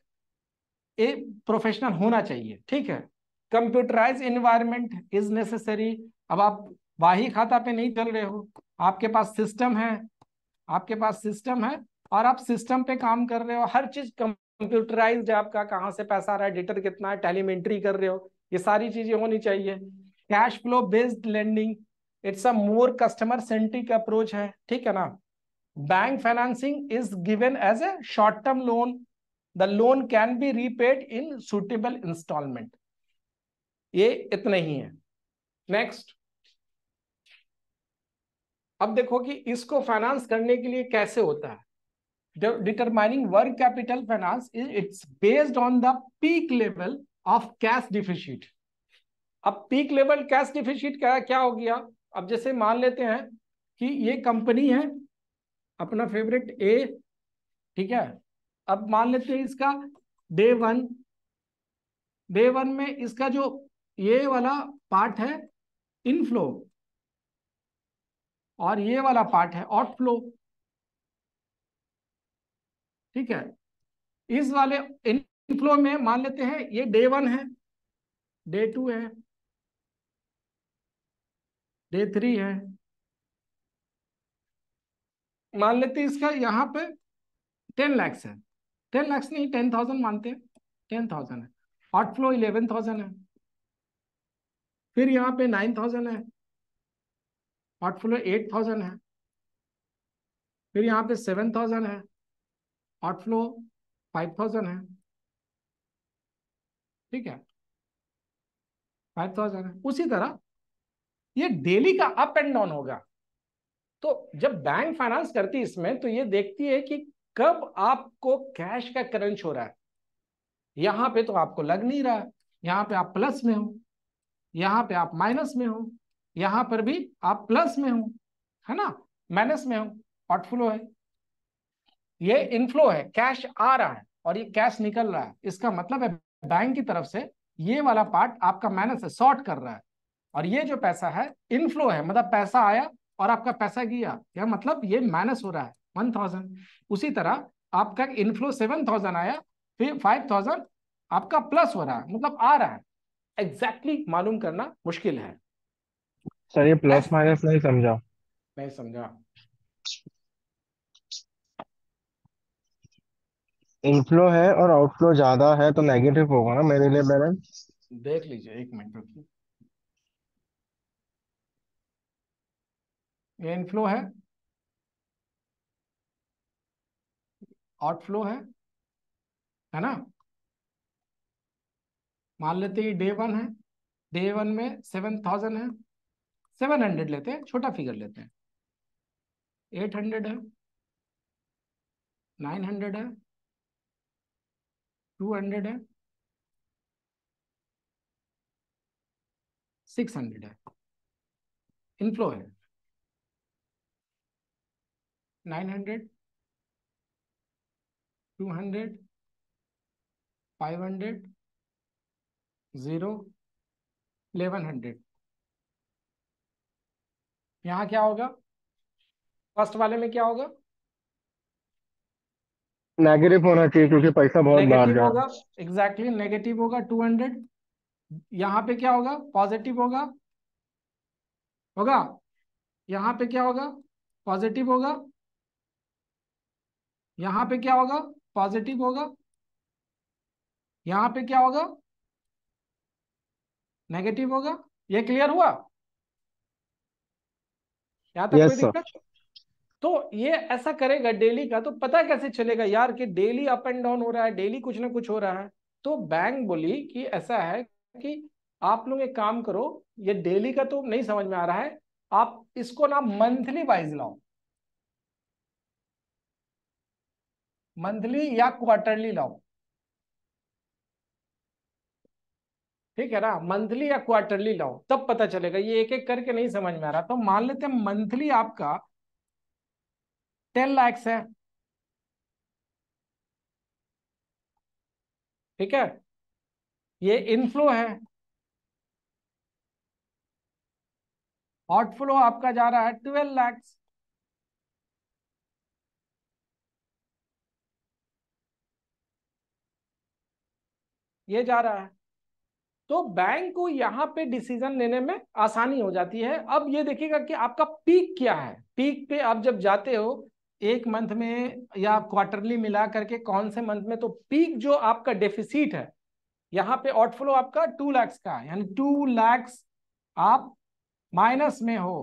Speaker 1: ए प्रोफेशनल होना चाहिए ठीक है कंप्यूटराइज इन्वायरमेंट इज नेसेसरी अब आप वाही खाता पे नहीं चल रहे हो आपके पास सिस्टम है आपके पास सिस्टम है और आप सिस्टम पे काम कर रहे हो हर चीज कंप्यूटराइज आपका कहाँ से पैसा आ रहा है डिटर कितना है टेलीमेंट्री कर रहे हो ये सारी चीजें होनी चाहिए cash flow based lending it's a more customer centric approach है ठीक है ना bank financing is given as a short term loan the loan can be repaid in suitable installment ये इतने ही है next अब देखो कि इसको फाइनेंस करने के लिए कैसे होता है determining work capital finance is it's based on the peak level of cash deficit अब पीक लेवल कैश डिफिशिट क्या क्या हो गया अब जैसे मान लेते हैं कि ये कंपनी है अपना फेवरेट ए ठीक है अब मान लेते हैं इसका डे वन डे वन में इसका जो ये वाला पार्ट है इनफ्लो और ये वाला पार्ट है आउटफ्लो ठीक है इस वाले इनफ्लो में मान लेते हैं ये डे वन है डे टू है डे थ्री है मान लेते हैं इसका यहाँ पे टेन लैक्स है टेन लैक्स नहीं टेन थाउजेंड मानते हैं टेन थाउजेंड है आउट फ्लो इलेवन थाउजेंड है फिर यहाँ पे नाइन थाउजेंड है आउट फ्लो एट थाउजेंड है फिर यहाँ पे सेवन थाउजेंड है आउट फ्लो फाइव थाउजेंड है ठीक है फाइव थाउजेंड है उसी तरह ये डेली का अप एंड डाउन होगा तो जब बैंक फाइनेंस करती है इसमें तो ये देखती है कि कब आपको कैश का करंच हो रहा है यहां पे तो आपको लग नहीं रहा है यहां पे आप प्लस में हो यहां पे आप माइनस में हो यहाँ पर भी आप प्लस में हो है ना माइनस में हो आउटफ्लो है ये इनफ्लो है कैश आ रहा है और ये कैश निकल रहा है इसका मतलब है बैंक की तरफ से ये वाला पार्ट आपका माइनस है शॉर्ट कर रहा है और ये जो पैसा है इनफ्लो है मतलब पैसा आया और आपका पैसा गया या मतलब ये माइनस हो रहा है वन थाउजेंड उसी तरह आपका इनफ्लो सेवन थाउजेंड आया फिर फाइव थाउजेंड आपका प्लस हो रहा है मतलब आ रहा है एग्जैक्टली exactly मालूम करना मुश्किल है सर ये प्लस माइनस नहीं समझा नहीं समझा इनफ्लो है और आउटफ्लो ज्यादा है तो नेगेटिव होगा ना मेरे लिए बैलेंस देख लीजिए एक मिनट रुकिए ये इनफ्लो है आउटफ्लो है है ना मान लेते हैं डे वन है डे वन में सेवन थाउजेंड है सेवन हंड्रेड लेते हैं छोटा फिगर लेते हैं एट हंड्रेड है नाइन हंड्रेड है टू हंड्रेड है सिक्स हंड्रेड है इनफ्लो है nine hundred two hundred five hundred zero eleven hundred यहाँ क्या होगा फर्स्ट वाले में क्या होगा नेगेटिव होना चाहिए क्योंकि पैसा बहुत बाहर जा होगा एग्जैक्टली नेगेटिव होगा टू हंड्रेड यहाँ पे क्या होगा पॉजिटिव होगा होगा यहाँ पे क्या होगा पॉजिटिव होगा यहां पे क्या होगा पॉजिटिव होगा यहां पे क्या होगा नेगेटिव होगा ये क्लियर हुआ यहां तक yes, कोई दिक्कत तो ये ऐसा करेगा डेली का तो पता कैसे चलेगा यार कि डेली अप एंड डाउन हो रहा है डेली कुछ ना कुछ हो रहा है तो बैंक बोली कि ऐसा है कि आप लोग एक काम करो ये डेली का तो नहीं समझ में आ रहा है आप इसको ना मंथली वाइज लाओ मंथली या क्वार्टरली लाओ ठीक है ना मंथली या क्वार्टरली लाओ तब पता चलेगा ये एक एक करके नहीं समझ में आ रहा तो मान लेते हैं मंथली आपका टेन लैक्स है ठीक है ये इनफ्लो है आउटफ्लो आपका जा रहा है ट्वेल्व लैक्स ये जा रहा है तो बैंक को यहाँ पे डिसीजन लेने में आसानी हो जाती है अब ये देखिएगा कि आपका पीक क्या है पीक पे आप जब जाते हो एक मंथ में या क्वार्टरली मिला करके कौन से मंथ में तो पीक जो आपका डेफिसिट है यहाँ पे आउटफ्लो आपका टू लैक्स का यानी टू लैक्स आप माइनस में हो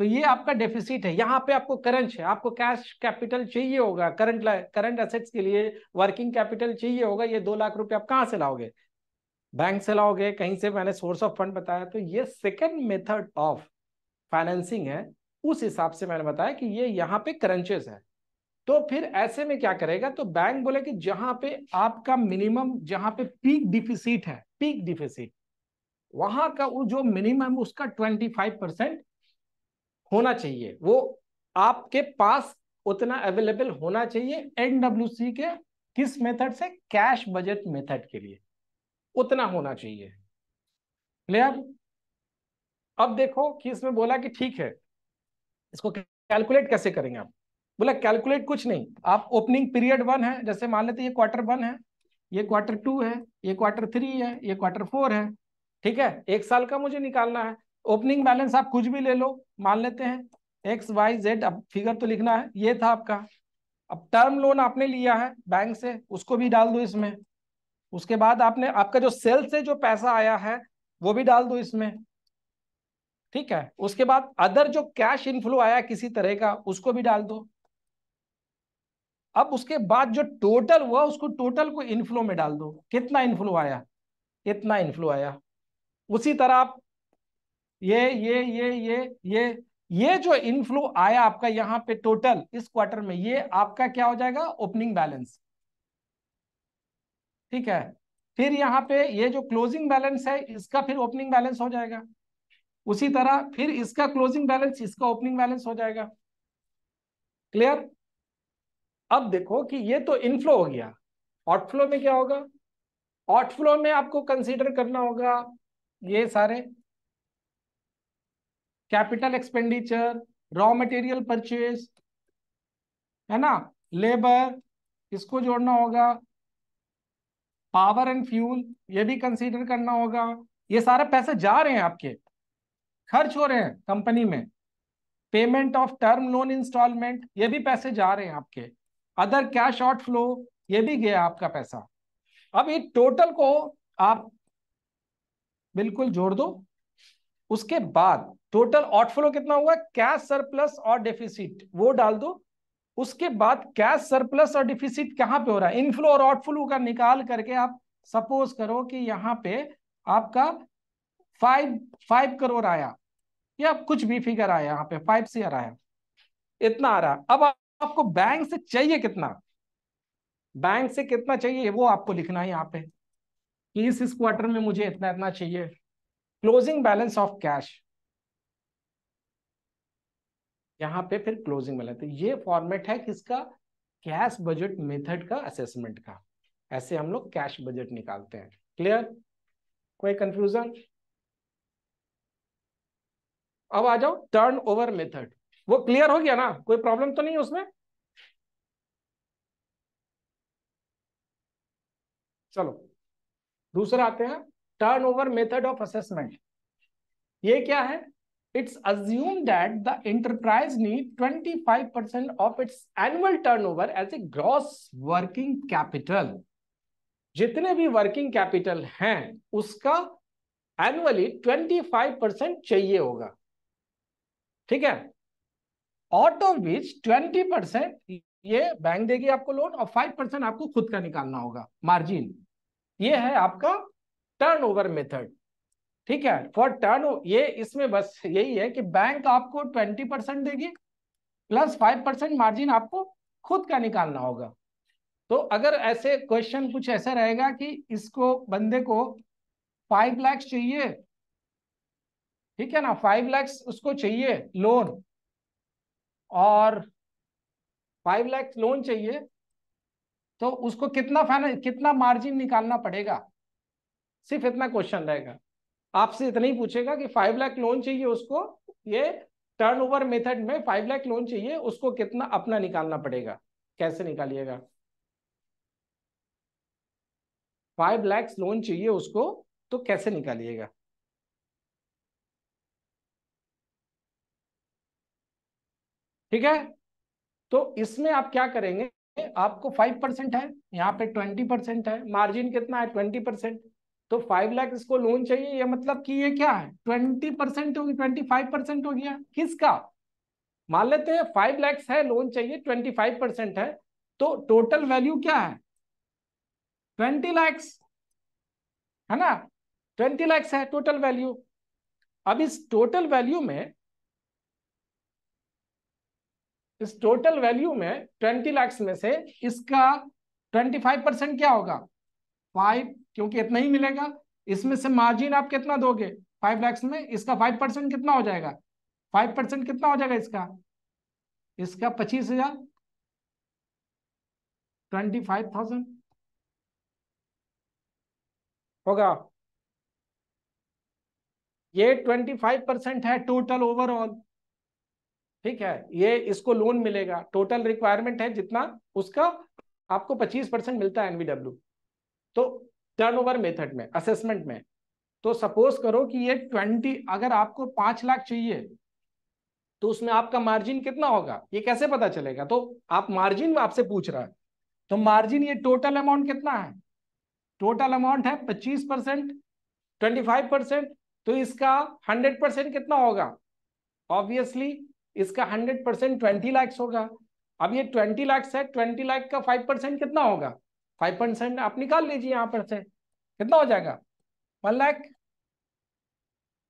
Speaker 1: तो ये आपका डेफिसिट है यहाँ पे आपको करंट है आपको कैश कैपिटल चाहिए होगा करंट करंट असेट्स के लिए वर्किंग कैपिटल चाहिए होगा ये दो लाख रुपए आप कहाँ से लाओगे बैंक से लाओगे कहीं से मैंने सोर्स ऑफ फंड बताया तो ये सेकेंड मेथड ऑफ फाइनेंसिंग है उस हिसाब से मैंने बताया कि ये यहाँ पे करंचेस है तो फिर ऐसे में क्या करेगा तो बैंक बोले कि जहां पे आपका मिनिमम जहां पे पीक डिफिसिट है पीक डिफिसिट वहां का वो जो मिनिमम उसका 25 परसेंट होना चाहिए वो आपके पास उतना अवेलेबल होना चाहिए सी के किस मेथड से कैश बजट मेथड के लिए उतना होना चाहिए ले अब अब देखो कि इसमें बोला कि ठीक है इसको कैलकुलेट कैसे करेंगे आप बोला कैलकुलेट कुछ नहीं आप ओपनिंग पीरियड वन है जैसे मान लेते ये क्वार्टर वन है ये क्वार्टर टू है ये क्वार्टर थ्री है ये क्वार्टर फोर है ठीक है एक साल का मुझे निकालना है ओपनिंग बैलेंस आप कुछ भी ले लो मान लेते हैं एक्स वाई जेड अब फिगर तो लिखना है ये था आपका अब टर्म लोन आपने लिया है बैंक से उसको भी डाल दो इसमें उसके बाद आपने आपका जो सेल से जो पैसा आया है वो भी डाल दो इसमें ठीक है उसके बाद अदर जो कैश इनफ्लो आया किसी तरह का उसको भी डाल दो अब उसके बाद जो टोटल हुआ उसको टोटल को इनफ्लो में डाल दो कितना इनफ्लो आया कितना इनफ्लो आया उसी तरह आप ये ये ये ये ये ये जो इनफ्लो आया आपका यहां पे टोटल इस क्वार्टर में ये आपका क्या हो जाएगा ओपनिंग बैलेंस ठीक है फिर यहां पे ये जो क्लोजिंग बैलेंस है इसका फिर ओपनिंग बैलेंस हो जाएगा उसी तरह फिर इसका क्लोजिंग बैलेंस इसका ओपनिंग बैलेंस हो जाएगा क्लियर अब देखो कि ये तो इनफ्लो हो गया आउटफ्लो में क्या होगा आउटफ्लो में आपको कंसीडर करना होगा ये सारे capital expenditure raw material purchase है ना लेबर इसको जोड़ना होगा पावर एंड फ्यूल ये भी कंसीडर करना होगा ये सारे पैसे जा रहे हैं आपके खर्च हो रहे हैं कंपनी में payment of term loan instalment ये भी पैसे जा रहे हैं आपके अदर कैश आउट फ्लो ये भी गया आपका पैसा अब ये टोटल को आप बिल्कुल जोड़ दो उसके बाद टोटल आउटफ्लो कितना हुआ कैश सरप्लस और डेफिसिट वो डाल दो उसके बाद कैश सरप्लस और डिफिसिट कहां पे हो रहा है इनफ्लो और आउटफ्लो का निकाल करके आप सपोज करो कि यहां पे आपका फाइव फाइव करोड़ आया या कुछ भी फिगर आया यहाँ पे फाइव से आया इतना आ रहा अब आप, आपको बैंक से चाहिए कितना बैंक से कितना चाहिए वो आपको लिखना है यहाँ पे कि इस क्वार्टर में मुझे इतना इतना चाहिए क्लोजिंग बैलेंस ऑफ कैश यहाँ पे फिर क्लोजिंग में लेते हैं ये फॉर्मेट है किसका कैश बजट मेथड का असेसमेंट का ऐसे हम लोग कैश बजट निकालते हैं क्लियर कोई कंफ्यूजन अब आ जाओ टर्न ओवर मेथड वो क्लियर हो गया ना कोई प्रॉब्लम तो नहीं है उसमें चलो दूसरा आते हैं turnover method of assessment ये क्या है it's assumed that the enterprise needs 25% of its annual turnover as a gross working capital. जितने भी वर्किंग कैपिटल हैं उसका एनुअली 25% चाहिए होगा ठीक है आउट ऑफ विच 20% ये बैंक देगी आपको लोन और 5% आपको खुद का निकालना होगा मार्जिन ये है आपका ओवर मेथड ठीक है फॉर टर्न ये इसमें बस यही है कि बैंक आपको ट्वेंटी परसेंट देगी प्लस फाइव परसेंट मार्जिन आपको खुद का निकालना होगा तो अगर ऐसे क्वेश्चन कुछ ऐसा रहेगा कि इसको बंदे को फाइव लैक्स चाहिए ठीक है ना फाइव लैक्स उसको चाहिए लोन और फाइव लैक्स लोन चाहिए तो उसको कितना फाइनेंस कितना मार्जिन निकालना पड़ेगा सिर्फ इतना क्वेश्चन रहेगा आपसे इतना ही पूछेगा कि फाइव लाख लोन चाहिए उसको ये टर्नओवर मेथड में फाइव लाख लोन चाहिए उसको कितना अपना निकालना पड़ेगा कैसे निकालिएगा फाइव लैक्स लोन चाहिए उसको तो कैसे निकालिएगा ठीक है तो इसमें आप क्या करेंगे आपको फाइव परसेंट है यहाँ पे ट्वेंटी परसेंट है मार्जिन कितना है ट्वेंटी परसेंट तो फाइव लाख इसको लोन चाहिए ये मतलब कि ये क्या है ट्वेंटी परसेंट होगी ट्वेंटी फाइव परसेंट हो गया किसका मान लेते हैं फाइव लैक्स है लोन चाहिए ट्वेंटी फाइव परसेंट है तो टोटल वैल्यू क्या है ट्वेंटी लैक्स है ना ट्वेंटी लैक्स है टोटल वैल्यू अब इस टोटल वैल्यू में इस टोटल वैल्यू में ट्वेंटी लैक्स में से इसका ट्वेंटी फाइव परसेंट क्या होगा फाइव क्योंकि इतना ही मिलेगा इसमें से मार्जिन आप कितना दोगे फाइव लैक्स में इसका फाइव परसेंट कितना हो जाएगा फाइव परसेंट कितना हो जाएगा इसका इसका पच्चीस हजार ट्वेंटी फाइव थाउजेंड होगा ये ट्वेंटी फाइव परसेंट है टोटल ओवरऑल ठीक है ये इसको लोन मिलेगा टोटल रिक्वायरमेंट है जितना उसका आपको पच्चीस परसेंट मिलता है एनवीडब्ल्यू तो टर्नओवर मेथड में असेसमेंट में तो सपोज करो कि ये ट्वेंटी अगर आपको पांच लाख चाहिए तो उसमें आपका मार्जिन कितना होगा ये कैसे पता चलेगा तो आप मार्जिन आपसे पूछ रहा है तो मार्जिन ये टोटल अमाउंट कितना है टोटल अमाउंट है पच्चीस परसेंट ट्वेंटी फाइव परसेंट तो इसका हंड्रेड परसेंट कितना होगा ऑब्वियसली इसका हंड्रेड परसेंट ट्वेंटी लैक्स होगा अब ये ट्वेंटी लैक्स है ट्वेंटी लाख का फाइव परसेंट कितना होगा फाइव परसेंट आप निकाल लीजिए यहाँ पर से कितना हो जाएगा वन लाख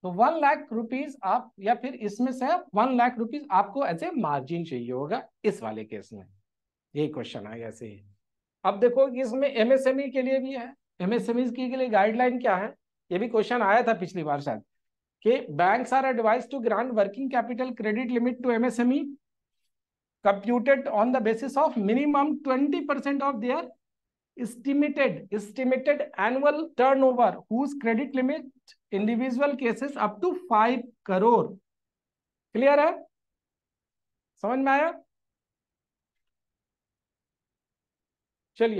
Speaker 1: तो वन लाख रुपीज आप या फिर इसमें से वन लाख रुपीज आपको एज ए मार्जिन चाहिए होगा इस वाले केस में यही क्वेश्चन है ऐसे ही अब देखो कि इसमें एमएसएमई e के लिए भी है एमएसएमई e के लिए गाइडलाइन क्या है ये भी क्वेश्चन आया था पिछली बार शायद कि bank are advise to grant working capital credit limit to MSME computed on the basis of minimum twenty percent of their estimated estimated annual turnover whose credit limit individual cases up to 5 crore clear hai samajh mein aaya chaliye